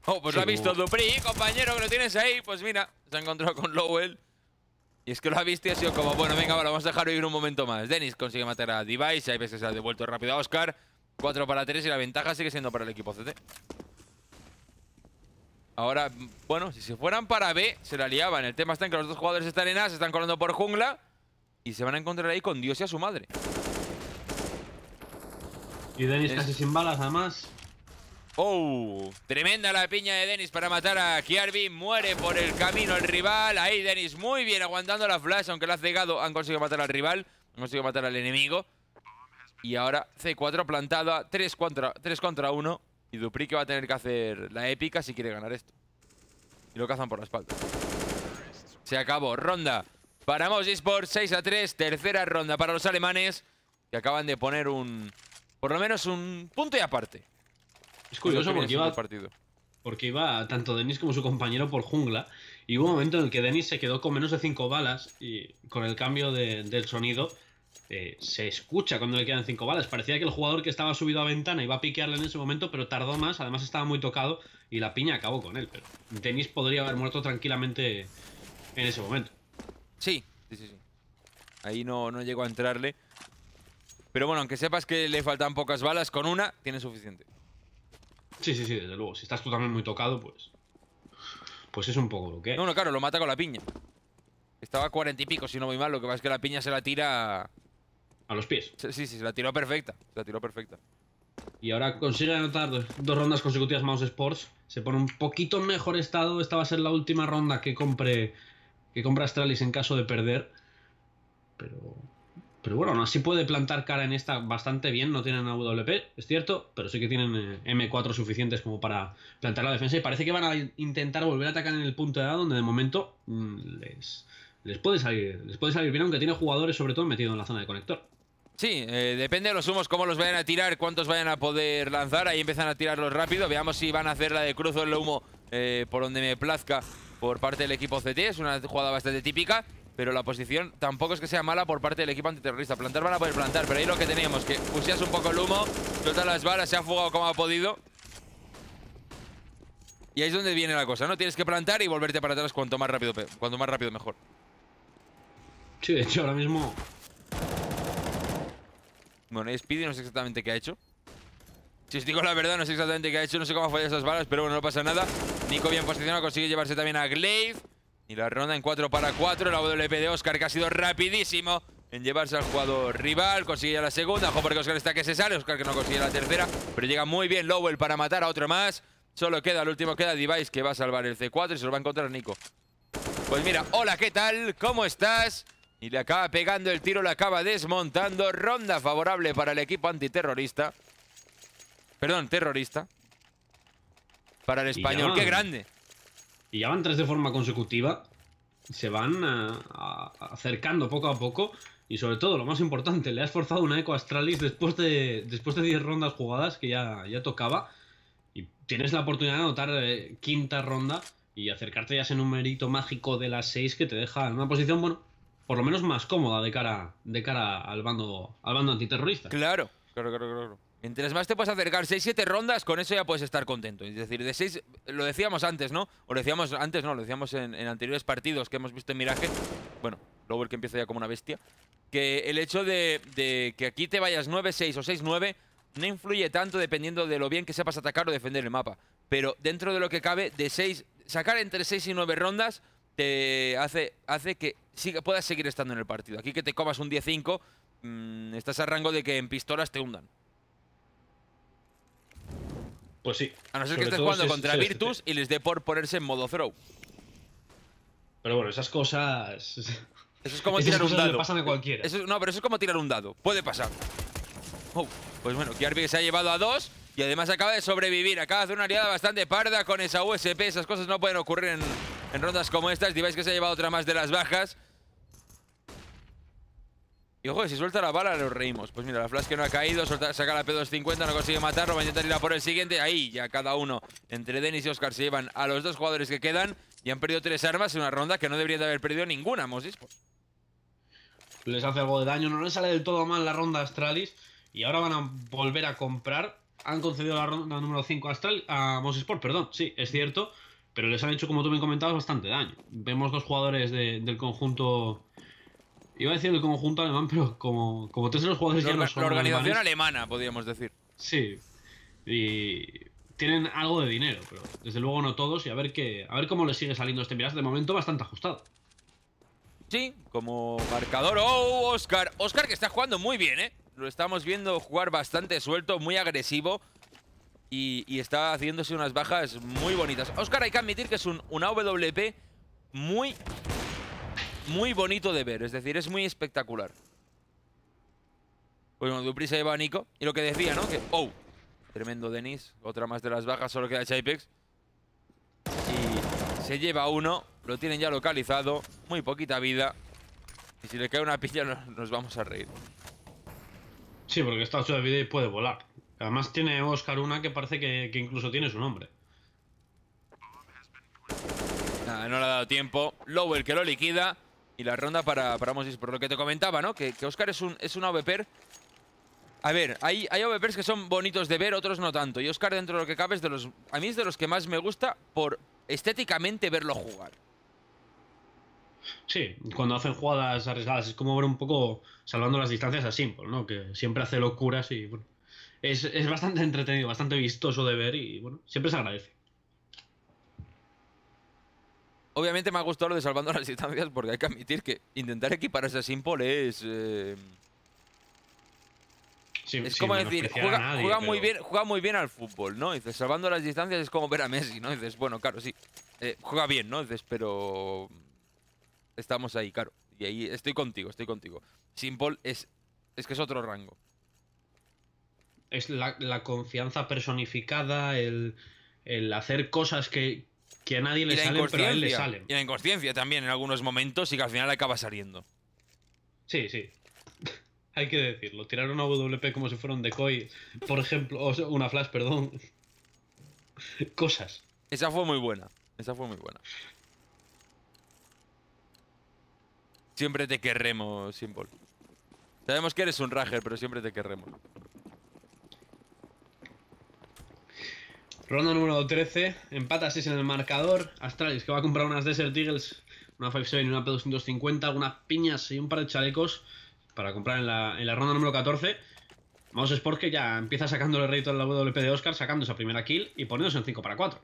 Oh, pues lo ha visto Dupri, compañero, que lo tienes ahí. Pues mira, se ha encontrado con Lowell. Y es que lo ha visto y ha sido como, bueno, venga, vamos a dejarlo ir un momento más. Dennis consigue matar a Device, hay veces se ha devuelto rápido a Oscar. 4 para 3 y la ventaja sigue siendo para el equipo CT. Ahora, bueno, si se fueran para B, se la liaban. El tema está en que los dos jugadores están en A, se están colando por jungla. Y se van a encontrar ahí con Dios y a su madre. Y Dennis casi sin balas, además. ¡Oh! Tremenda la piña de Dennis para matar a Kiarvin. Muere por el camino el rival. Ahí Dennis muy bien aguantando la flash, aunque la ha cegado. Han conseguido matar al rival. Han conseguido matar al enemigo. Y ahora C4 plantada. 3 contra, 3 contra 1. Y que va a tener que hacer la épica si quiere ganar esto. Y lo cazan por la espalda. Se acabó. Ronda para por 6 a 3. Tercera ronda para los alemanes. Que acaban de poner un... Por lo menos un punto y aparte. Es curioso porque iba, tanto Denis como su compañero por jungla y hubo un momento en el que Denis se quedó con menos de 5 balas y con el cambio del sonido eh, se escucha cuando le quedan 5 balas. Parecía que el jugador que estaba subido a ventana iba a piquearle en ese momento, pero tardó más, además estaba muy tocado y la piña acabó con él. Pero Denis podría haber muerto tranquilamente en ese momento. Sí, sí, sí. sí. Ahí no, no llegó a entrarle. Pero bueno, aunque sepas que le faltan pocas balas, con una tiene suficiente. Sí, sí, sí, desde luego. Si estás tú muy tocado, pues. Pues es un poco lo que. No, no, claro, lo mata con la piña. Estaba a cuarenta y pico, si no muy mal. Lo que pasa es que la piña se la tira. A los pies. Sí, sí, se la tiró perfecta. Se la tiró perfecta. Y ahora consigue anotar dos, rondas consecutivas Mouse Sports. Se pone un poquito en mejor estado. Esta va a ser la última ronda que compre. Que compra Astralis en caso de perder. Pero pero bueno, aún así puede plantar cara en esta bastante bien. No tienen AWP, es cierto, pero sí que tienen eh, M4 suficientes como para plantar la defensa. Y parece que van a intentar volver a atacar en el punto de edad donde de momento mm, les, puede salir, les puede salir bien, aunque tiene jugadores sobre todo metidos en la zona de conector. Sí, eh, depende de los humos, cómo los vayan a tirar, cuántos vayan a poder lanzar. Ahí empiezan a tirarlos rápido. Veamos si van a hacer la de cruzo en el humo eh, por donde me plazca por parte del equipo CT. Es una jugada bastante típica. Pero la posición tampoco es que sea mala por parte del equipo antiterrorista. Plantar van a poder plantar, pero ahí lo que teníamos, que pusieras un poco el humo, todas las balas, se ha fugado como ha podido. Y ahí es donde viene la cosa, ¿no? Tienes que plantar y volverte para atrás cuanto más rápido, cuanto más rápido mejor. Sí, de hecho, ahora mismo... Bueno, y Speedy no sé exactamente qué ha hecho. Si os digo la verdad, no sé exactamente qué ha hecho, no sé cómo ha fallado esas balas, pero bueno, no pasa nada. Nico bien posicionado, consigue llevarse también a Glaive. Y la ronda en 4 para 4. La WP de Oscar que ha sido rapidísimo en llevarse al jugador rival. Consigue la segunda. Ojo porque Oscar está que se sale. Oscar que no consigue la tercera. Pero llega muy bien Lowell para matar a otro más. Solo queda, el último queda Device que va a salvar el C4 y se lo va a encontrar Nico. Pues mira, hola, ¿qué tal? ¿Cómo estás? Y le acaba pegando el tiro, le acaba desmontando. Ronda favorable para el equipo antiterrorista. Perdón, terrorista. Para el español, qué grande y ya van tres de forma consecutiva, se van eh, acercando poco a poco y sobre todo, lo más importante, le has forzado una Eco Astralis después de después de 10 rondas jugadas que ya, ya tocaba y tienes la oportunidad de anotar eh, quinta ronda y acercarte ya a ese numerito mágico de las 6 que te deja en una posición, bueno, por lo menos más cómoda de cara, de cara al bando al bando antiterrorista. Claro, claro, claro, claro las más te puedes acercar 6-7 rondas, con eso ya puedes estar contento. Es decir, de 6, lo decíamos antes, ¿no? O lo decíamos antes, no, lo decíamos en, anteriores partidos que hemos visto en Mirage. Bueno, luego el que empieza ya como una bestia. Que el hecho de, que aquí te vayas 9-6 o 6-9 no influye tanto dependiendo de lo bien que sepas atacar o defender el mapa. Pero dentro de lo que cabe, de 6, sacar entre 6 y 9 rondas te hace, hace que puedas seguir estando en el partido. Aquí que te comas un 10-5, mm, estás a rango de que en pistolas te hundan. Pues sí. A no ser que estés jugando contra Virtus este. y les dé por ponerse en modo throw. Pero bueno, esas cosas. Eso es como tirar un dado. no, pero eso es como tirar un dado. Puede pasar. Oh, pues bueno, Kiarby se ha llevado a dos y además acaba de sobrevivir. Acaba de hacer una aliada bastante parda con esa USP. Esas cosas no pueden ocurrir en, rondas como estas. Diváis que se ha llevado otra más de las bajas. Y ojo, si suelta la bala los reímos. Pues mira, la flash que no ha caído, saca la P250, no consigue matarlo, va a intentar ir a por el siguiente. Ahí ya cada uno, entre Denis y Oscar, se llevan a los dos jugadores que quedan y han perdido tres armas en una ronda que no deberían de haber perdido ninguna, Mosis. Les hace algo de daño, no les sale del todo mal la ronda Astralis y ahora van a volver a comprar. Han concedido la ronda número 5 a, Astral, a Mosisport, perdón, sí, es cierto, pero les han hecho, como tú me comentabas, bastante daño. Vemos dos jugadores del conjunto Iba a decir el conjunto alemán, pero como, como tres de los jugadores ya no son La organización alemana, podríamos decir. Sí. Y tienen algo de dinero, pero desde luego no todos. Y a ver, a ver cómo les sigue saliendo este Mirage De momento bastante ajustado. Sí, como marcador. ¡Oh, Oscar! Oscar que está jugando muy bien, ¿eh? Lo estamos viendo jugar bastante suelto, muy agresivo. Y, y está haciéndose unas bajas muy bonitas. Oscar hay que admitir que es un, una WP muy muy bonito de ver, es decir, es muy espectacular. Pues bueno, Dupri se lleva a Nico. Y lo que decía, ¿no? Que, oh, tremendo Denis. Otra más de las bajas, solo queda Chapex Y se lleva uno. Lo tienen ya localizado. Muy poquita vida. Y si le cae una pilla nos vamos a reír. Sí, porque está hecho de vida y puede volar. Además tiene Oscar una que parece que, que incluso tiene su nombre. Nada, no le ha dado tiempo. Lowell que lo liquida. Y la ronda para, para Moses, por lo que te comentaba, ¿no? Que, que Oscar es, un, es un OVPR. A ver, hay, hay que son bonitos de ver, otros no tanto. Y Oscar, dentro de lo que cabe, es de los. A mí es de los que más me gusta por estéticamente verlo jugar. Sí, cuando hacen jugadas arriesgadas es como ver un poco salvando las distancias a Simple, ¿no? Que siempre hace locuras y bueno. Es, es bastante entretenido, bastante vistoso de ver y bueno, siempre se agradece. Obviamente me ha gustado lo de salvando las distancias porque hay que admitir que intentar equipar a Simple es... Eh, es como decir, juega, muy bien, muy bien al fútbol, ¿no? Dices, salvando las distancias es como ver a Messi, ¿no? Dices, bueno, claro, sí. Eh, juega bien, ¿no? Dices, pero... Estamos ahí, claro. Y ahí estoy contigo, estoy contigo. Simple es, es que es otro rango. Es la, confianza personificada, el, el hacer cosas que, que a nadie le salen, pero a él le salen. Y la inconsciencia también en algunos momentos y que al final acaba saliendo. Sí, sí. Hay que decirlo. Tiraron una WP como si fuera un decoy, por ejemplo, o una flash, perdón. Cosas. Esa fue muy buena. Esa fue muy buena. Siempre te querremos, simple Sabemos que eres un Rager, pero siempre te querremos. Ronda número 13, empata 6 en el marcador. Astralis que va a comprar unas Desert Eagles, una 5-7 y una P250, algunas piñas y un par de chalecos para comprar en la, ronda número 14. Vamos Sport que ya empieza sacándole rédito al WP de Oscar, sacando esa primera kill y poniéndose en 5 para 4.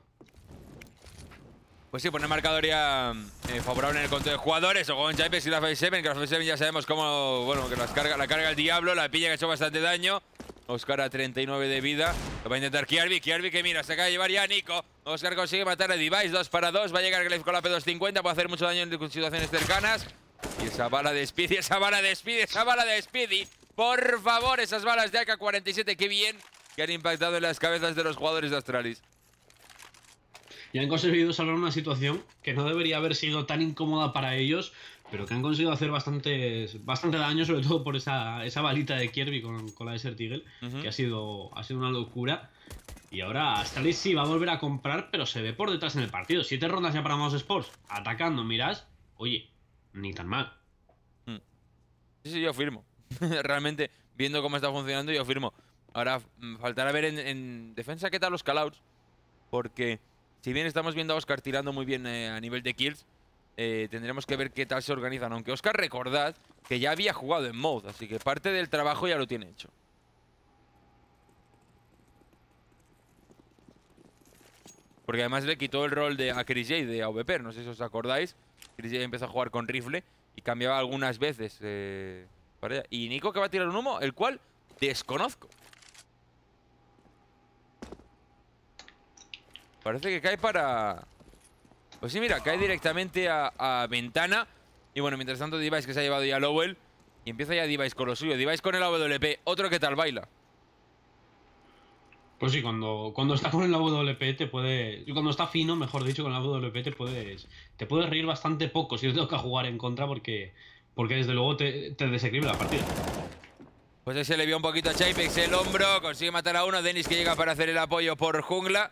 Pues sí, poner marcador ya eh, favorable en el conteo de jugadores. O con Jaipes y la 5-7, que la 5-7 ya sabemos cómo, bueno, que carga, la carga el diablo, la pilla que ha hecho bastante daño. Oscar a 39 de vida. Lo va a intentar Kiarvi. Kiarvi que mira, se acaba de llevar ya a Nico. Oscar consigue matar a Device. 2 para 2. Va a llegar Glaive con la P250. Puede hacer mucho daño en situaciones cercanas. Y esa bala de Speedy, esa bala de Speedy, esa bala de Speedy. Por favor, esas balas de AK-47. Qué bien que han impactado en las cabezas de los jugadores de Astralis. Y han conseguido salvar una situación que no debería haber sido tan incómoda para ellos, pero que han conseguido hacer bastantes, bastante daño, sobre todo por esa, esa balita de Kirby con, con la Desert Eagle, que ha sido, ha sido una locura. Y ahora Astralis sí va a volver a comprar, pero se ve por detrás en el partido. Siete rondas ya para Mouse Sports, atacando, miras, oye, ni tan mal. Mm. Sí, sí, yo firmo. Realmente, viendo cómo está funcionando, yo firmo. Ahora mm, faltará ver en, defensa qué tal los callouts, porque si bien estamos viendo a Oscar tirando muy bien eh, a nivel de kills, eh, tendremos que ver qué tal se organizan. Aunque Oscar, recordad que ya había jugado en Mode, así que parte del trabajo ya lo tiene hecho. Porque además le quitó el rol de, a Chris J de AVP, no sé si os acordáis. Chris J empezó a jugar con rifle y cambiaba algunas veces. Eh, y Nico que va a tirar un humo, el cual desconozco. Parece que cae para... Pues sí, mira, cae directamente a, Ventana. Y bueno, mientras tanto, Device que se ha llevado ya Lowell. Y empieza ya Device con lo suyo. Device con el AWP. Otro que tal baila. Pues sí, cuando, cuando está con el AWP te puede. Cuando está fino, mejor dicho, con el AWP te puedes. Te puedes reír bastante poco si te toca jugar en contra porque. Porque desde luego te, te desequilibra la partida. Pues ese se le vio un poquito a Chapex el hombro. Consigue matar a uno. Denis que llega para hacer el apoyo por jungla.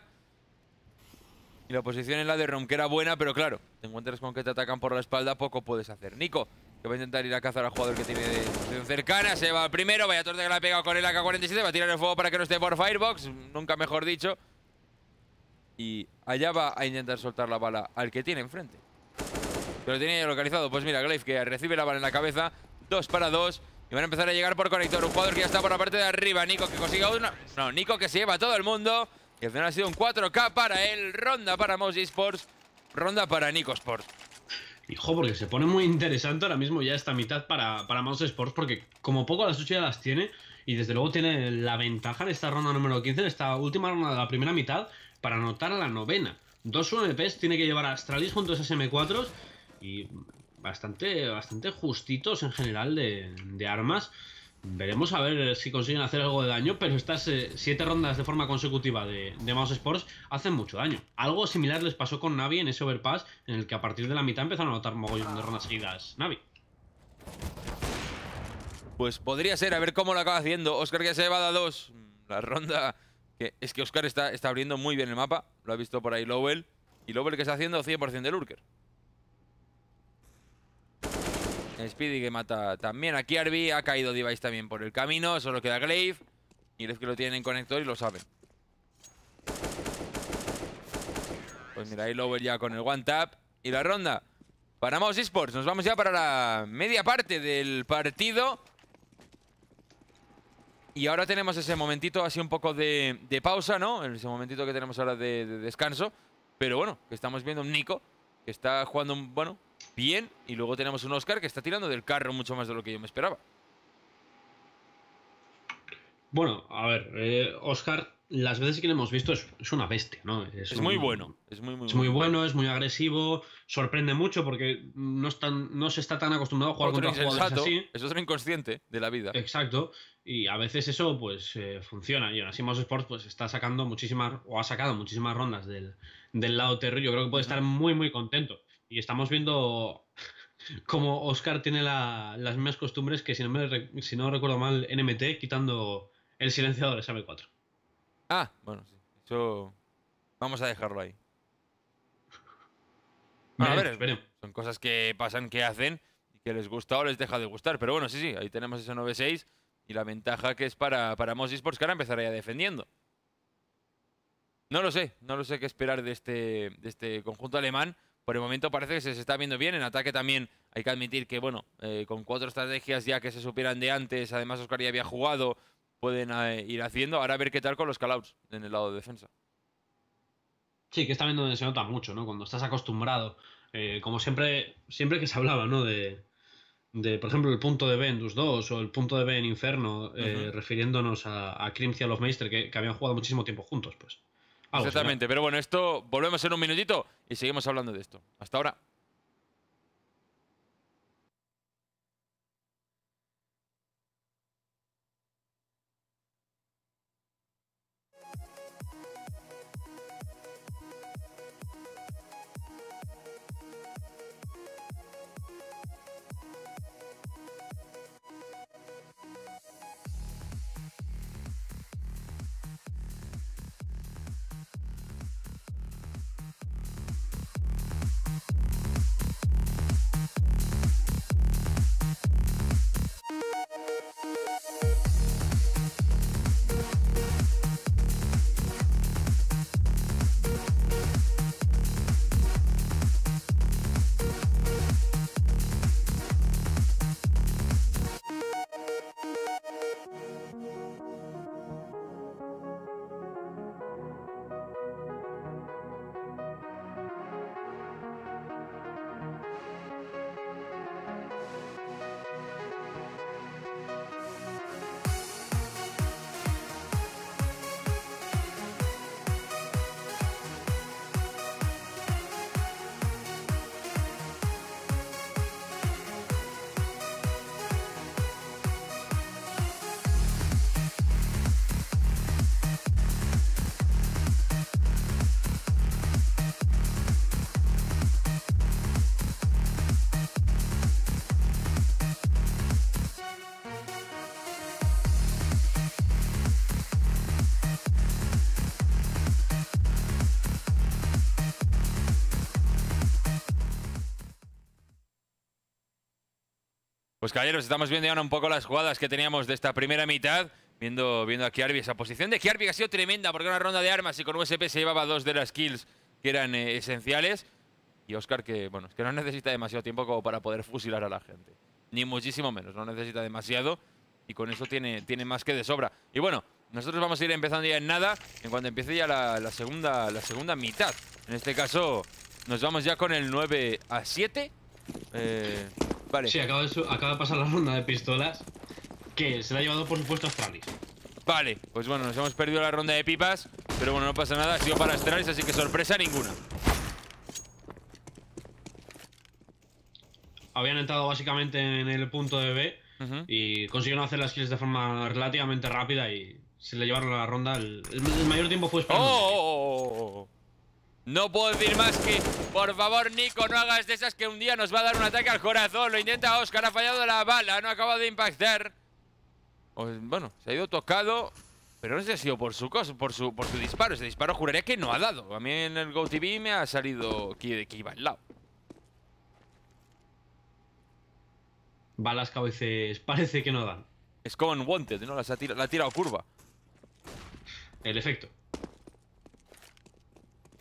Y la posición en la de Ronquera que era buena, pero claro, te encuentras con que te atacan por la espalda, poco puedes hacer. Nico, que va a intentar ir a cazar al jugador que tiene de cercana, se va primero, vaya torta que la ha pegado con el AK-47, va a tirar el fuego para que no esté por Firebox, nunca mejor dicho. Y allá va a intentar soltar la bala al que tiene enfrente. Pero lo tiene localizado, pues mira, Glaive que recibe la bala en la cabeza, dos para dos. Y van a empezar a llegar por conector, un jugador que ya está por la parte de arriba, Nico que consiga... una... No, Nico que se lleva a todo el mundo... Y al final ha sido un 4K para él. Ronda para Mouse Sports. Ronda para Nico Sports. Hijo, porque se pone muy interesante ahora mismo ya esta mitad para, para Mouse Sports, porque como poco las 8 ya las tiene, y desde luego tiene la ventaja en esta ronda número 15, en esta última ronda de la primera mitad, para anotar a la novena. Dos UMPs tiene que llevar a Astralis junto a esas M4s, y bastante, bastante justitos en general de, de armas. Veremos a ver eh, si consiguen hacer algo de daño, pero estas eh, siete rondas de forma consecutiva de, Mouse Sports hacen mucho daño. Algo similar les pasó con Navi en ese overpass, en el que a partir de la mitad empezaron a notar mogollón de rondas seguidas Navi. Pues podría ser, a ver cómo lo acaba haciendo. Oscar que se lleva a dos. La ronda... es que Oscar está, está abriendo muy bien el mapa, lo ha visto por ahí Lowell. Y Lowell que está haciendo 100% de Lurker. Speedy que mata también a Kirby. Ha caído Device también por el camino. Solo queda Glaive. Y los que lo tienen en conector y lo saben. Pues mira, ahí Lover ya con el one tap. Y la ronda. Para Mouse Esports. Nos vamos ya para la media parte del partido. Y ahora tenemos ese momentito así un poco de, pausa, ¿no? Ese momentito que tenemos ahora de, de descanso. Pero bueno, que estamos viendo un Nico que está jugando, un, bueno, bien. Y luego tenemos un Oscar que está tirando del carro mucho más de lo que yo me esperaba. Bueno, a ver, eh, Oscar, las veces que le hemos visto es, una bestia, ¿no? Es, muy bueno, es muy, muy es muy bueno, es muy agresivo, sorprende mucho porque no, no se está tan acostumbrado a jugar contra jugadores así. Es otro inconsciente de la vida. Exacto, y a veces eso pues eh, funciona. Y ahora sí, Mouse Sports pues está sacando muchísimas, o ha sacado muchísimas rondas del, del lado terror. Yo creo que puede estar muy, muy contento. Y estamos viendo cómo Oscar tiene las mismas costumbres que, si no, si no recuerdo mal, NMT quitando el silenciador SM4. Ah, bueno, sí. Eso. Vamos a dejarlo ahí. a ver, son cosas que pasan, que hacen y que les gusta o les deja de gustar. Pero bueno, sí, sí, ahí tenemos ese 9-6 y la ventaja que es para, para Moss Esports, que ahora ya defendiendo. No lo sé, no lo sé qué esperar de este, de este conjunto alemán por el momento parece que se, está viendo bien. En ataque también hay que admitir que, bueno, eh, con cuatro estrategias ya que se supieran de antes, además Oscar ya había jugado, pueden eh, ir haciendo. Ahora a ver qué tal con los callouts en el lado de defensa. Sí, que está viendo donde se nota mucho, ¿no? Cuando estás acostumbrado. Eh, como siempre, siempre que se hablaba, ¿no? De, por ejemplo, el punto de B en Dus 2 o el punto de B en Inferno, refiriéndonos a, a Crimson y a los Meister, que, habían jugado muchísimo tiempo juntos, pues. Exactamente, pero bueno, esto volvemos en un minutito y seguimos hablando de esto. Hasta ahora. Pues caballeros, estamos viendo ya un poco las jugadas que teníamos de esta primera mitad. Viendo, viendo a Kiarvi, esa posición de Kiarvi ha sido tremenda porque una ronda de armas y con USP se llevaba dos de las kills que eran eh, esenciales. Y Oscar que, bueno, que no necesita demasiado tiempo como para poder fusilar a la gente. Ni muchísimo menos, no necesita demasiado. Y con eso tiene, tiene más que de sobra. Y bueno, nosotros vamos a ir empezando ya en nada, en cuanto empiece ya la, segunda, la segunda mitad. En este caso, nos vamos ya con el 9 a 7. Eh, Vale. Sí, acaba de, pasar la ronda de pistolas que se la ha llevado, por supuesto, Astralis. Vale, pues bueno, nos hemos perdido la ronda de pipas, pero bueno, no pasa nada, ha sido para Astralis, así que sorpresa ninguna. Habían entrado básicamente en el punto de B y consiguieron hacer las kills de forma relativamente rápida y se le llevaron la ronda. El, mayor tiempo fue oh, esperando. Oh, oh, no puedo decir más que, por favor, Nico, no hagas de esas que un día nos va a dar un ataque al corazón. Lo intenta Oscar, ha fallado la bala, no ha acabado de impactar. bueno, se ha ido tocado, pero no sé si ha sido por su, cosa, por su, por su disparo. Ese disparo juraría que no ha dado. A mí en el GoTV me ha salido que, iba al lado. Balas que a veces parece que no dan. Es como en Wanted, ¿no? Las la ha tirado curva. El efecto.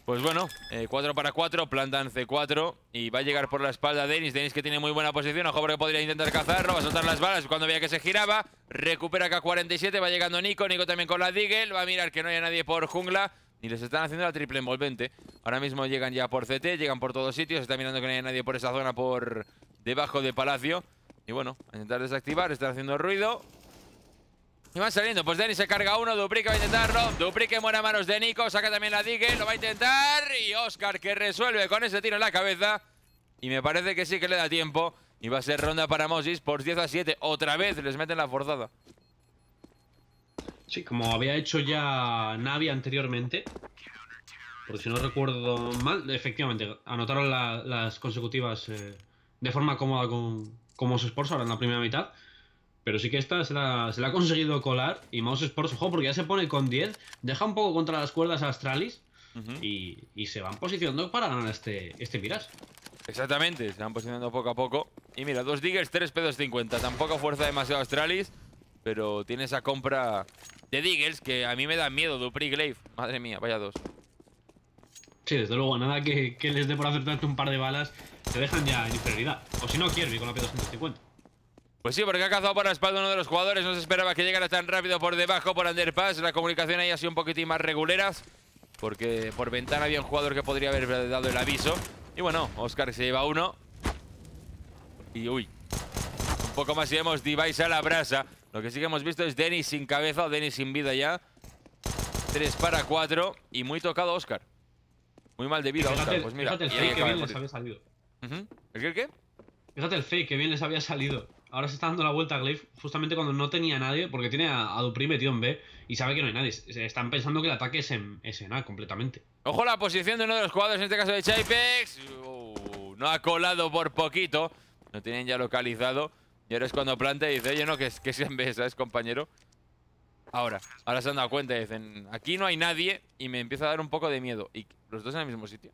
Pues bueno, 4 eh, para 4, plantan C4 y va a llegar por la espalda Denis. Denis que tiene muy buena posición, ojo porque podría intentar cazarlo, va a soltar las balas cuando veía que se giraba. Recupera K47, va llegando Nico, Nico también con la Digel, va a mirar que no haya nadie por jungla. Y les están haciendo la triple envolvente. Ahora mismo llegan ya por CT, llegan por todos sitios, está mirando que no haya nadie por esa zona por debajo de Palacio. Y bueno, a intentar desactivar, están haciendo ruido. Y van saliendo, pues Denny se carga uno, Duplique va a intentarlo, Duplique muere a manos de Nico, saca también la Digue, lo va a intentar y Oscar que resuelve con ese tiro en la cabeza. Y me parece que sí que le da tiempo y va a ser ronda para Mosis por 10 a 7. Otra vez les meten la forzada. Sí, como había hecho ya Navi anteriormente, por si no recuerdo mal, efectivamente, anotaron las consecutivas eh, de forma cómoda con, como esposo ahora en la primera mitad. Pero sí que esta se la, ha conseguido colar. Y Mouse Sports, ojo, porque ya se pone con 10. Deja un poco contra las cuerdas a Astralis. y, se van posicionando para ganar este, este Exactamente, se van posicionando poco a poco. Y mira, dos Diggers, tres P250. Tampoco fuerza demasiado Astralis. Pero tiene esa compra de Diggers que a mí me da miedo. Dupri Glaive. Madre mía, vaya dos. Sí, desde luego, nada que, les dé por acertarte un par de balas, se dejan ya en inferioridad. O si no, Kirby con la P250. Pues sí, porque ha cazado por la espalda uno de los jugadores. No se esperaba que llegara tan rápido por debajo por Underpass. La comunicación ahí ha sido un poquitín más reguleras, Porque por ventana había un jugador que podría haber dado el aviso. Y bueno, Oscar se lleva uno. Y uy. Un poco más y vemos Device a la brasa. Lo que sí que hemos visto es Denis sin cabeza o sin vida ya. Tres para 4. Y muy tocado Oscar. Muy mal debido. vida, Oscar. Pues mira. el fake que bien les había salido. ¿El qué? el fake que bien les había salido ahora se está dando la vuelta a Glaive justamente cuando no tenía nadie, porque tiene a, Duprime, tío en B y sabe que no hay nadie. Se están pensando que el ataque es en, A completamente. Ojo la posición de uno de los jugadores, en este caso de Chaypex. Uh, no ha colado por poquito. Lo tienen ya localizado. Y ahora es cuando plantea y dice, oye, no, que, que es en B, ¿sabes, compañero? Ahora, ahora se han dado cuenta y dicen, aquí no hay nadie y me empieza a dar un poco de miedo. Y los dos en el mismo sitio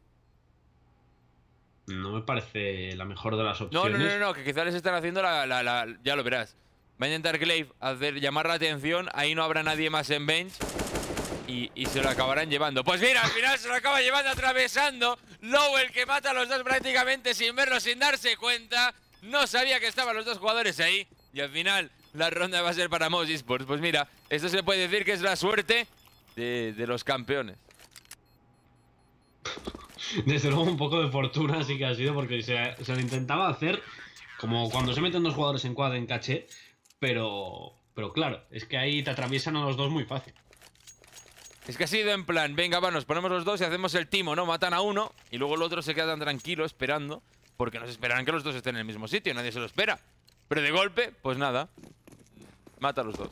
no me parece la mejor de las opciones. No, no, no, no, que quizás les están haciendo la, Ya lo verás. Va a intentar Glaive hacer, llamar la atención. Ahí no habrá nadie más en bench. Y, se lo acabarán llevando. Pues mira, al final se lo acaba llevando atravesando. Lowell que mata a los dos prácticamente sin verlo, sin darse cuenta. No sabía que estaban los dos jugadores ahí. Y al final la ronda va a ser para Moses Pues mira, esto se puede decir que es la suerte de, de los campeones. desde luego un poco de fortuna sí que ha sido porque se, lo intentaba hacer como cuando se meten dos jugadores en cuadra en caché, pero, pero claro, es que ahí te atraviesan a los dos muy fácil. Es que ha sido en plan, venga, vamos nos ponemos los dos y hacemos el timo, ¿no? Matan a uno y luego el otro se queda tan tranquilo esperando porque nos esperan que los dos estén en el mismo sitio, nadie se lo espera. Pero de golpe, pues nada, mata a los dos.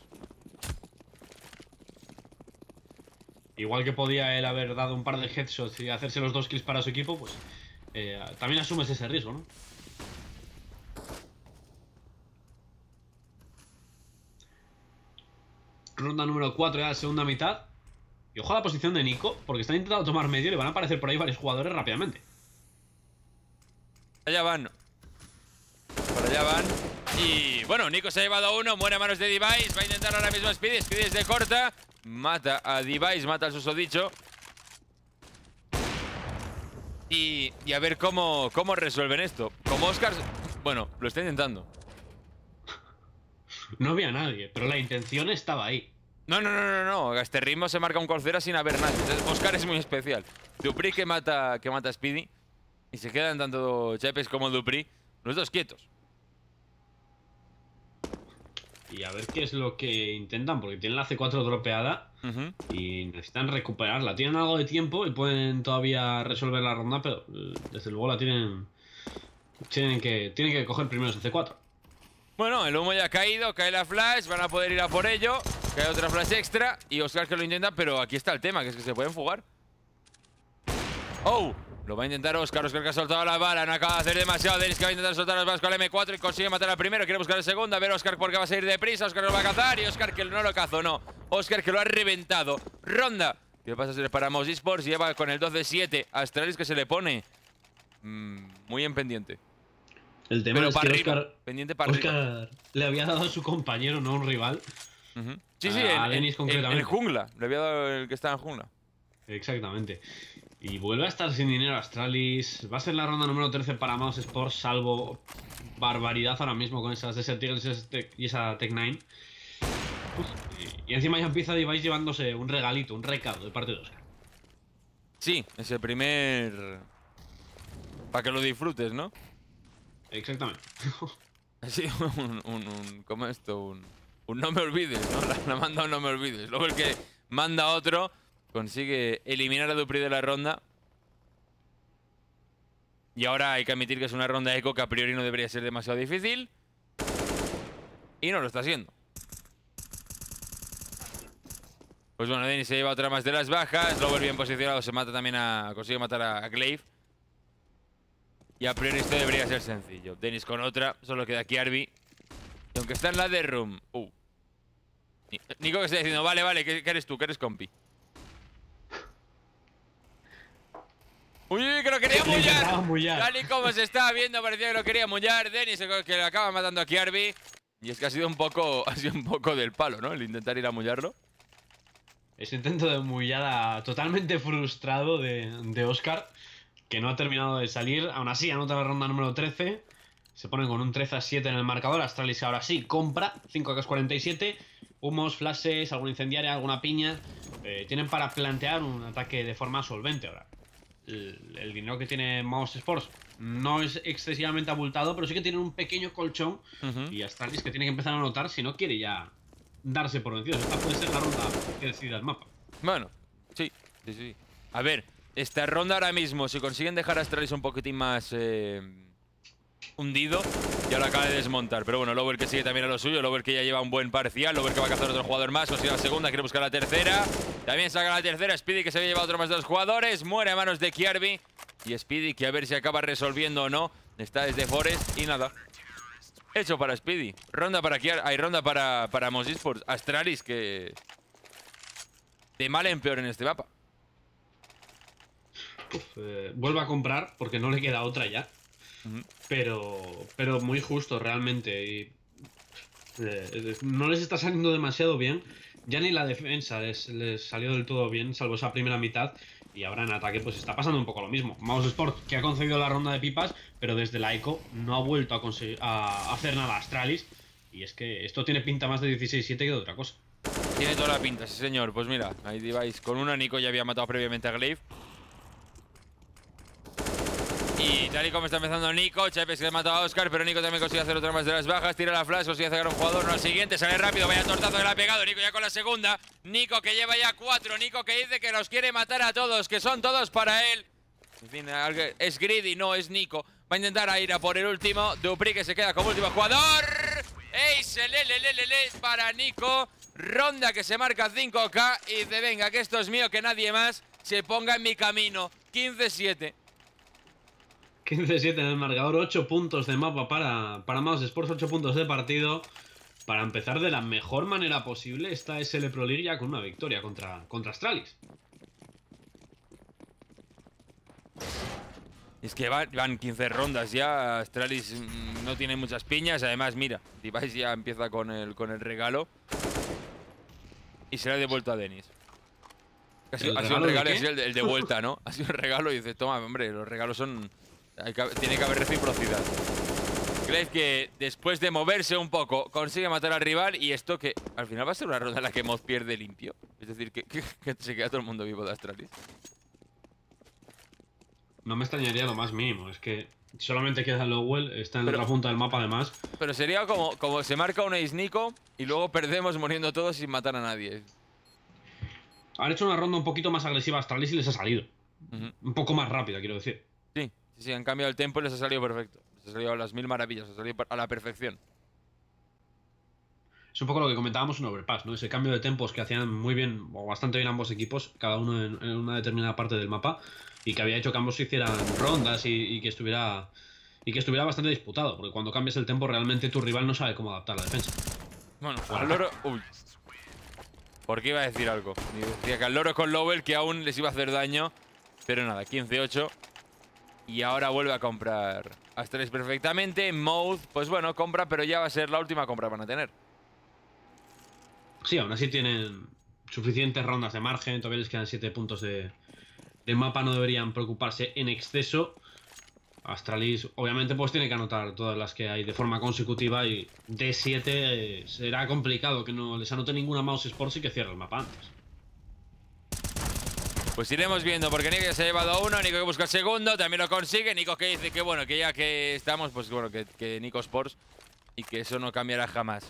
Igual que podía él haber dado un par de headshots y hacerse los dos kills para su equipo, pues eh, también asumes ese riesgo, ¿no? Ronda número 4 ya la segunda mitad. Y ojo a la posición de Nico, porque está intentando tomar medio y le van a aparecer por ahí varios jugadores rápidamente. Allá van. Por allá van. Y bueno, Nico se ha llevado a uno, muere a manos de Device. Va a intentar ahora mismo Speedy. Speedy es de corta. Mata a Device, mata al susodicho. Y, y a ver cómo, cómo resuelven esto. Como Oscar, bueno, lo está intentando. No había nadie, pero la intención estaba ahí. No, no, no, no, no. A este ritmo se marca un corcera sin haber nadie. Entonces, Oscar es muy especial. Dupri que mata, que mata a Speedy. Y se quedan tanto Chepes como Dupri, los dos quietos y a ver qué es lo que intentan, porque tienen la C4 dropeada y necesitan recuperarla. Tienen algo de tiempo y pueden todavía resolver la ronda, pero eh, desde luego la tienen. Tienen que, tienen que coger primero esa C4. Bueno, el humo ya ha caído, cae la flash, van a poder ir a por ello. Cae otra flash extra y Oscar que lo intentan, pero aquí está el tema, que es que se pueden fugar. ¡Oh! Lo va a intentar Oscar. Oscar que ha soltado la bala. No acaba de hacer demasiado. Denis que va a intentar soltar las balas con el M4 y consigue matar al primero. Quiere buscar el segundo. A ver, Oscar, porque va a salir deprisa. Oscar lo va a cazar. Y Oscar que no lo cazó, no. Oscar que lo ha reventado. Ronda. ¿Qué pasa si le paramos eSports? Lleva con el 12-7. Astralis que se le pone. Mm, muy en pendiente. El tema Pero es para que pendiente para Oscar le había dado a su compañero, no a un rival. Sí, sí, a, en, Denis concretamente. jungla. Le había dado el que estaba en jungla. Exactamente. Y vuelve a estar sin dinero Astralis. Va a ser la ronda número 13 para Mouse Sports, salvo barbaridad ahora mismo con esas Desert y esa Tech 9. y encima ya empieza vais llevándose un regalito, un recado de parte de Oscar. Sí, es el primer... Para que lo disfrutes, ¿no? Exactamente. Así, un, un, un, ¿Cómo esto? Un, un no me olvides, ¿no? La, manda un no me olvides. Luego el que manda otro Consigue eliminar a Dupri de la ronda. Y ahora hay que admitir que es una ronda eco que a priori no debería ser demasiado difícil. Y no lo está haciendo. Pues bueno, Denis se lleva otra más de las bajas. vuelve bien posicionado, se mata también a... Consigue matar a, Glaive. Y a priori esto debería ser sencillo. Denis con otra, solo queda aquí Arby. aunque está en la de room... Uh. Nico que está diciendo, vale, vale, ¿qué, qué eres tú? ¿Qué eres compi? Uy, que lo quería mullar. ¡Dani, como se estaba viendo, parecía que lo quería mullar. Denis que lo acaba matando aquí Arby! Y es que ha sido un poco, ha un poco del palo, ¿no? El intentar ir a mullarlo. Ese intento de mullada totalmente frustrado de, de Oscar, que no ha terminado de salir. Aún así, anota la ronda número 13. Se ponen con un 13 a 7 en el marcador. Astralis ahora sí compra 5 x 47. Humos, flashes, algún incendiaria, alguna piña. Eh, tienen para plantear un ataque de forma solvente ahora el, dinero que tiene Mouse Sports no es excesivamente abultado, pero sí que tiene un pequeño colchón y Astralis que tiene que empezar a notar si no quiere ya darse por vencido. Esta puede ser la ronda que decida el mapa. Bueno, sí, sí, sí. A ver, esta ronda ahora mismo, si consiguen dejar a Astralis un poquitín más eh, hundido, ya lo acaba de desmontar. Pero bueno, Lover que sigue también a lo suyo. Lover que ya lleva un buen parcial. Lover que va a cazar otro jugador más. Consigue la segunda. Quiere buscar la tercera. También saca la tercera. Speedy que se había llevado otro más de dos jugadores. Muere a manos de Kierby. Y Speedy que a ver si acaba resolviendo o no. Está desde Forest y nada. Hecho para Speedy. Ronda para Kiar. Hay ronda para, para Astralis que... De mal en peor en este mapa. Pues, eh, vuelve a comprar porque no le queda otra ya pero, pero muy justo realmente. Eh, no les está saliendo demasiado bien. Ya ni la defensa les, salió del todo bien, salvo esa primera mitad. Y ahora en ataque pues está pasando un poco lo mismo. Mouse Sport, que ha concedido la ronda de pipas, pero desde la ECO no ha vuelto a, conseguir, a hacer nada a Astralis. Y es que esto tiene pinta más de 16-7 que de otra cosa. Tiene toda la pinta, sí señor. Pues mira, ahí vais. Con una Nico ya había matado previamente a Glaive. Y tal y como está empezando Nico, Chapes que matado a Oscar, pero Nico también consigue hacer otra más de las bajas, tira la flash, consigue sacar a un jugador, no al siguiente, sale rápido, vaya tortazo que le ha pegado, Nico ya con la segunda, Nico que lleva ya cuatro, Nico que dice que los quiere matar a todos, que son todos para él. En fin, es Greedy, no es Nico. Va a intentar a ir a por el último. Dupri que se queda como último jugador. le, le para Nico. Ronda que se marca 5K y dice, venga, que esto es mío, que nadie más se ponga en mi camino. 15-7. 15-7 en el marcador, 8 puntos de mapa para, para Mouse Sports, 8 puntos de partido. Para empezar de la mejor manera posible esta SL Pro League ya con una victoria contra, contra Astralis. Es que van 15 rondas ya, Astralis mm, no tiene muchas piñas, además mira, Device ya empieza con el, con el regalo y se lo ha devuelto a Denis. Ha sido, un regalo, el de vuelta, ¿no? Ha sido un regalo y dices, toma, hombre, los regalos son, tiene que haber reciprocidad. ¿Crees que después de moverse un poco consigue matar al rival y esto que al final va a ser una ronda en la que Moz pierde limpio. Es decir, que, se queda todo el mundo vivo de Astralis. No me extrañaría lo más mínimo, es que solamente queda Lowell, está en la otra punta del mapa además. Pero sería como, como se marca un Ace Nico y luego perdemos muriendo todos sin matar a nadie. Han hecho una ronda un poquito más agresiva a Astralis y les ha salido. Un poco más rápida, quiero decir. Sí, sí, han cambiado el tempo y les ha salido perfecto. Les ha salido a las mil maravillas, se ha salido a la perfección. Es un poco lo que comentábamos en Overpass, ¿no? Ese cambio de tempos que hacían muy bien, o bastante bien ambos equipos, cada uno en, una determinada parte del mapa, y que había hecho que ambos hicieran rondas y, que estuviera y que estuviera bastante disputado, porque cuando cambias el tempo realmente tu rival no sabe cómo adaptar la defensa. Bueno, al loro... Uy. qué iba a decir algo. Decía que al loro con Lowell que aún les iba a hacer daño, pero nada, 15-8. Y ahora vuelve a comprar. Astralis perfectamente. Mouth, pues bueno, compra, pero ya va a ser la última compra que van a tener. Sí, aún así tienen suficientes rondas de margen. Todavía les quedan 7 puntos de, mapa. No deberían preocuparse en exceso. Astralis, obviamente, pues tiene que anotar todas las que hay de forma consecutiva. Y de 7 eh, será complicado que no les anote ninguna Mouse Sports y que cierre el mapa antes. Pues iremos viendo, porque Nico se ha llevado a uno, Nico que busca el segundo, también lo consigue. Nico que dice que bueno, que ya que estamos, pues bueno, que, que Nico Sports y que eso no cambiará jamás.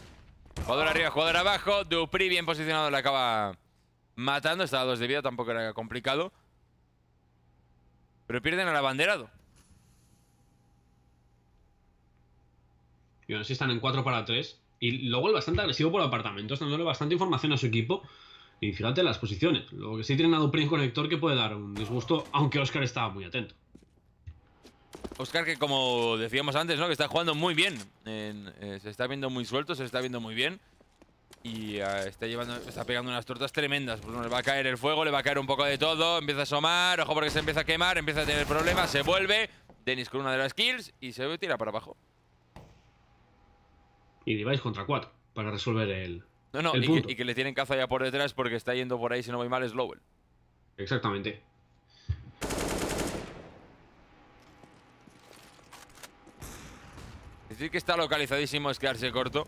Jugador arriba, jugador abajo. Dupri bien posicionado, le acaba matando. Estaba a dos de vida, tampoco era complicado. Pero pierden al abanderado. Y bueno, si están en 4 para 3. Y luego el bastante agresivo por apartamentos, dándole bastante información a su equipo. Y fíjate las posiciones. Lo que sí tiene a un conector que puede dar un disgusto, aunque Oscar estaba muy atento. Oscar que como decíamos antes, ¿no? Que está jugando muy bien. Eh, se está viendo muy suelto, se está viendo muy bien. Y eh, está llevando, está pegando unas tortas tremendas. Pues le va a caer el fuego, le va a caer un poco de todo. Empieza a asomar, ojo porque se empieza a quemar, empieza a tener problemas, se vuelve. Denis con una de las kills y se tira para abajo. Y Device contra 4 para resolver el, no, no, y que, le tienen caza ya por detrás porque está yendo por ahí, si no voy mal, es Lowell. Exactamente. Es Decir que está localizadísimo es quedarse corto.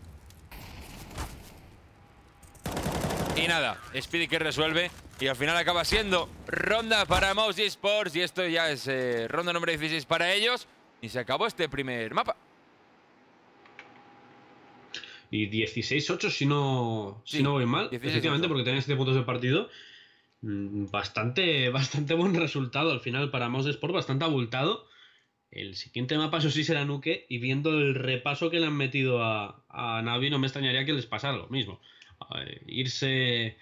Y nada, Speedy que resuelve. Y al final acaba siendo ronda para Mouse Sports. Y esto ya es eh, ronda número 16 para ellos. Y se acabó este primer mapa y 16-8 si no, si no voy mal, efectivamente, porque tenía 7 puntos de partido. Mm, bastante, bastante buen resultado al final para Mouse Sport, bastante abultado. El siguiente mapa, eso sí, será Nuke. Y viendo el repaso que le han metido a, a Navi, no me extrañaría que les pasara lo mismo. irse,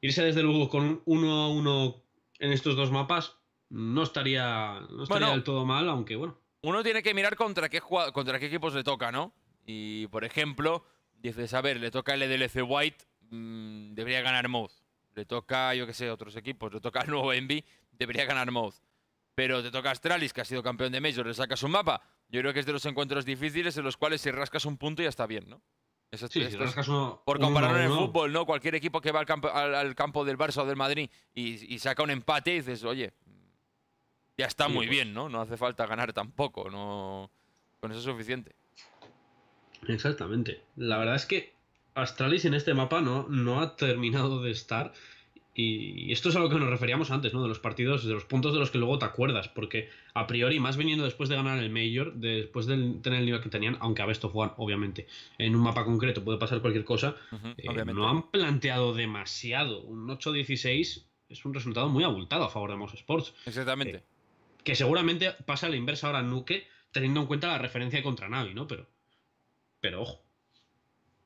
irse desde luego con 1 a 1 en estos dos mapas no estaría, no estaría del todo mal, aunque bueno. Uno tiene que mirar contra qué, contra qué equipos le toca, ¿no? Y, por ejemplo, dices, a ver, le toca el EDLC White, mm, debería ganar Mouth. Le toca, yo qué sé, otros equipos, le toca el nuevo Envy, debería ganar Mouth. Pero te toca Astralis, que ha sido campeón de Major, le sacas un mapa. Yo creo que es de los encuentros difíciles en los cuales si rascas un punto ya está bien, ¿no? sí, por comparar en el fútbol, ¿no? Cualquier equipo que va al campo, al, campo del Barça o del Madrid y, saca un empate, dices, oye, ya está muy pues. bien, ¿no? No hace falta ganar tampoco, no... Con eso es suficiente. Exactamente. La verdad es que Astralis en este mapa no, no ha terminado de estar. Y esto es a lo que nos referíamos antes, ¿no? De los partidos, de los puntos de los que luego te acuerdas. Porque a priori, más viniendo después de ganar el Major, después de tener el nivel que tenían, aunque a veces of obviamente, en un mapa concreto puede pasar cualquier cosa, eh, no han planteado demasiado. Un 8-16 es un resultado muy abultado a favor de Moss Sports. Exactamente. Eh, que seguramente pasa a la inversa ahora Nuke, teniendo en cuenta la referencia contra Navi, ¿no? Pero pero ojo.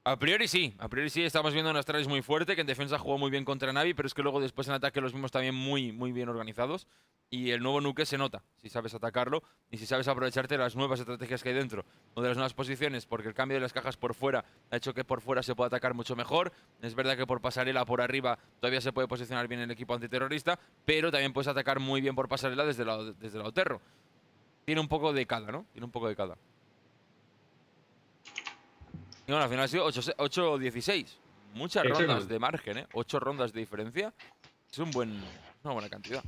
A priori sí, a priori sí, estamos viendo un Astralis muy fuerte, que en defensa jugó muy bien contra Navi, pero es que luego después en ataque los vimos también muy, muy bien organizados. Y el nuevo Nuke se nota, si sabes atacarlo y si sabes aprovecharte de las nuevas estrategias que hay dentro o de las nuevas posiciones, porque el cambio de las cajas por fuera ha hecho que por fuera se pueda atacar mucho mejor. Es verdad que por pasarela por arriba todavía se puede posicionar bien el equipo antiterrorista, pero también puedes atacar muy bien por pasarela desde el lado, desde el lado terro. Tiene un poco de cada, ¿no? Tiene un poco de cada. Y al final ha sido 8-16. Muchas rondas de margen, ¿eh? 8 rondas de diferencia. Es un buen, una buena cantidad.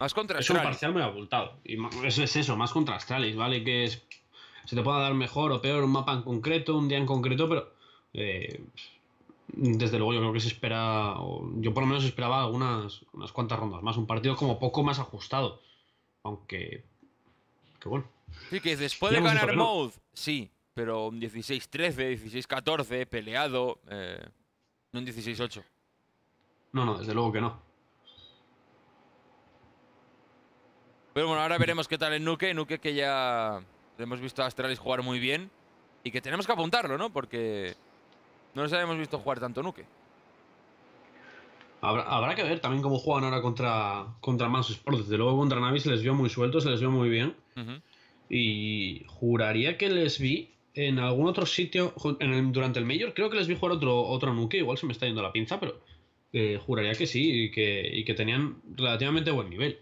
Más contra Es un parcial muy abultado. Y eso es eso, más contra Astralis, ¿vale? Que se te pueda dar mejor o peor un mapa en concreto, un día en concreto, pero. Eh, desde luego yo creo que se espera, yo por lo menos esperaba algunas unas cuantas rondas más, un partido como poco más ajustado, aunque, qué bueno. Sí, que después de ganar Mode, sí, pero un 16-13, 16-14, peleado, eh, no un 16-8. No, no, desde luego que no. Pero bueno, ahora veremos qué tal en Nuke. Nuke que ya hemos visto a Astralis jugar muy bien y que tenemos que apuntarlo, ¿no? Porque no nos habíamos visto jugar tanto Nuke. Habrá, que ver también cómo juegan ahora contra, contra Manso Desde luego contra Navi se les vio muy sueltos, se les vio muy bien. Y juraría que les vi en algún otro sitio, durante el Major, creo que les vi jugar otro, otro Nuke, igual se me está yendo la pinza, pero eh, juraría que sí y que, tenían relativamente buen nivel.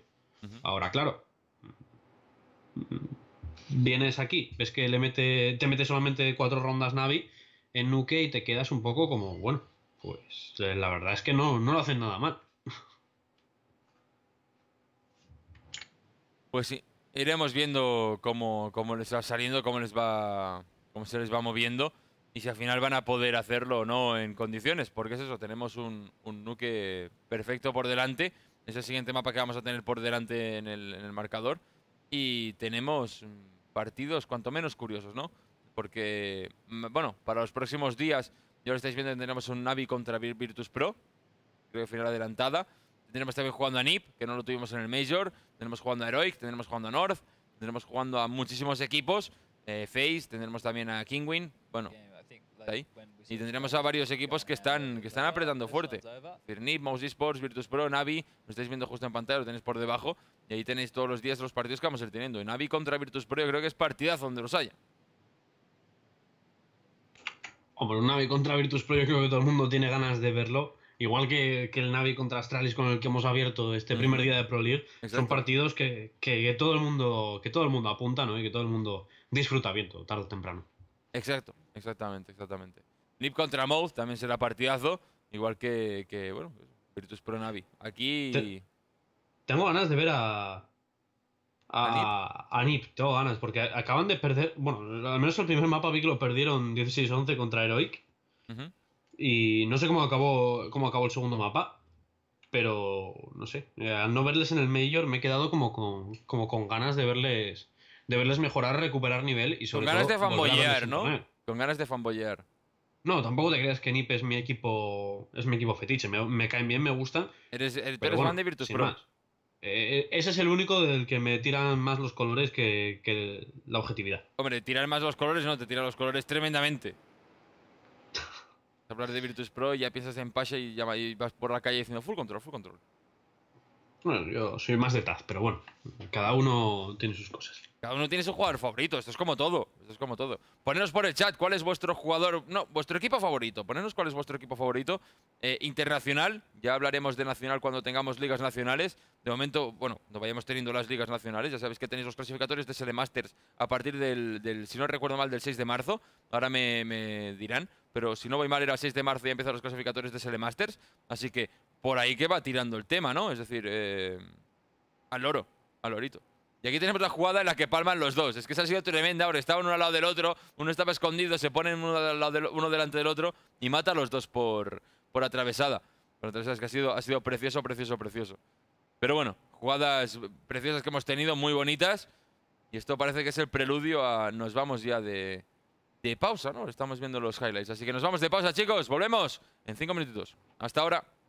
Ahora, claro, mm, vienes aquí, ves que le mete, te mete solamente cuatro rondas Navi en Nuke y te quedas un poco como, bueno, pues eh, la verdad es que no, lo hacen nada mal. Pues sí, iremos viendo cómo, cómo les va saliendo, cómo les va cómo se les va moviendo y si al final van a poder hacerlo o no en condiciones, porque es eso, tenemos un, un nuque perfecto por delante, es el siguiente mapa que vamos a tener por delante en el, en el marcador y tenemos partidos cuanto menos curiosos, ¿no? Porque, mm, bueno, para los próximos días, ya lo estáis viendo, tendremos un Navi contra Virtus Pro, creo que final adelantada, tenemos también jugando a NIP, que no lo tuvimos en el Major, tenemos jugando a Heroic, tenemos jugando a North, tenemos jugando a muchísimos equipos Face, tendremos también a Kingwin, bueno, ahí. Y tendremos a varios equipos que están, que están apretando fuerte. Firnip, Mouse Esports, Virtus Pro, Navi, lo estáis viendo justo en pantalla, lo tenéis por debajo. Y ahí tenéis todos los días los partidos que vamos a ir teniendo. Navi contra Virtus Pro yo creo que es partidazo donde los haya. Hombre, un Navi contra Virtus Pro yo creo que todo el mundo tiene ganas de verlo. Igual que, el Navi contra Astralis con el que hemos abierto este primer día de Pro League, son partidos que, todo el mundo, que todo el mundo apunta ¿no? y que todo el mundo disfruta viendo tarde o temprano. Exacto, exactamente, exactamente. Nip contra Mouth también será partidazo, igual que, que bueno, Virtus Pro Navi. Aquí. tengo ganas de ver a. A, Nip. tengo ganas, porque acaban de perder. Bueno, al menos el primer mapa vi que lo perdieron 16-11 contra Heroic. Y no sé cómo acabó, cómo acabó el segundo mapa, pero no sé. Eh, al no verles en el Major me he quedado como con, ganas de verles, de verles mejorar, recuperar nivel y sobre Con ganas de fanboyear, ¿no? Con ganas de fanboyear. No, tampoco te creas que Nip es mi equipo, es mi equipo fetiche. Me, caen bien, me gusta Eres, eres pero de Virtus eh, eh, ese es el único del que me tiran más los colores que, que la objetividad. Hombre, tirar más los colores no, te tiran los colores tremendamente hablar de Virtus Pro y ya piensas en Pasha y, ya, y vas por la calle diciendo full control, full control. Bueno, yo soy más de Taz, pero bueno, cada uno tiene sus cosas. Cada uno tiene su jugador favorito, esto es como todo, esto es como todo. Ponernos por el chat cuál es vuestro jugador, no, vuestro equipo favorito. ponernos cuál es vuestro equipo favorito eh, internacional, ya hablaremos de nacional cuando tengamos ligas nacionales. De momento, bueno, no vayamos teniendo las ligas nacionales, ya sabéis que tenéis los clasificatorios de Sele Masters a partir del, si no recuerdo mal, del 6 de marzo. Ahora me, dirán, pero si no voy mal era el 6 de marzo y empezaron los clasificatorios de Sele Masters. Así que por ahí que va tirando el tema, ¿no? Es decir, eh, al oro al orito. Y aquí tenemos la jugada en la que palman los dos. Es que esa ha sido tremenda, ahora estaban uno al lado del otro, uno estaba escondido, se ponen uno, delante del otro y mata a los dos por, por atravesada. Por atravesada, es que ha sido, ha sido precioso, precioso, precioso. Pero bueno, jugadas preciosas que hemos tenido, muy bonitas. Y esto parece que es el preludio a... Nos vamos ya de, de pausa, ¿no? Estamos viendo los highlights. Así que nos vamos de pausa, chicos. Volvemos en cinco minutitos. Hasta ahora.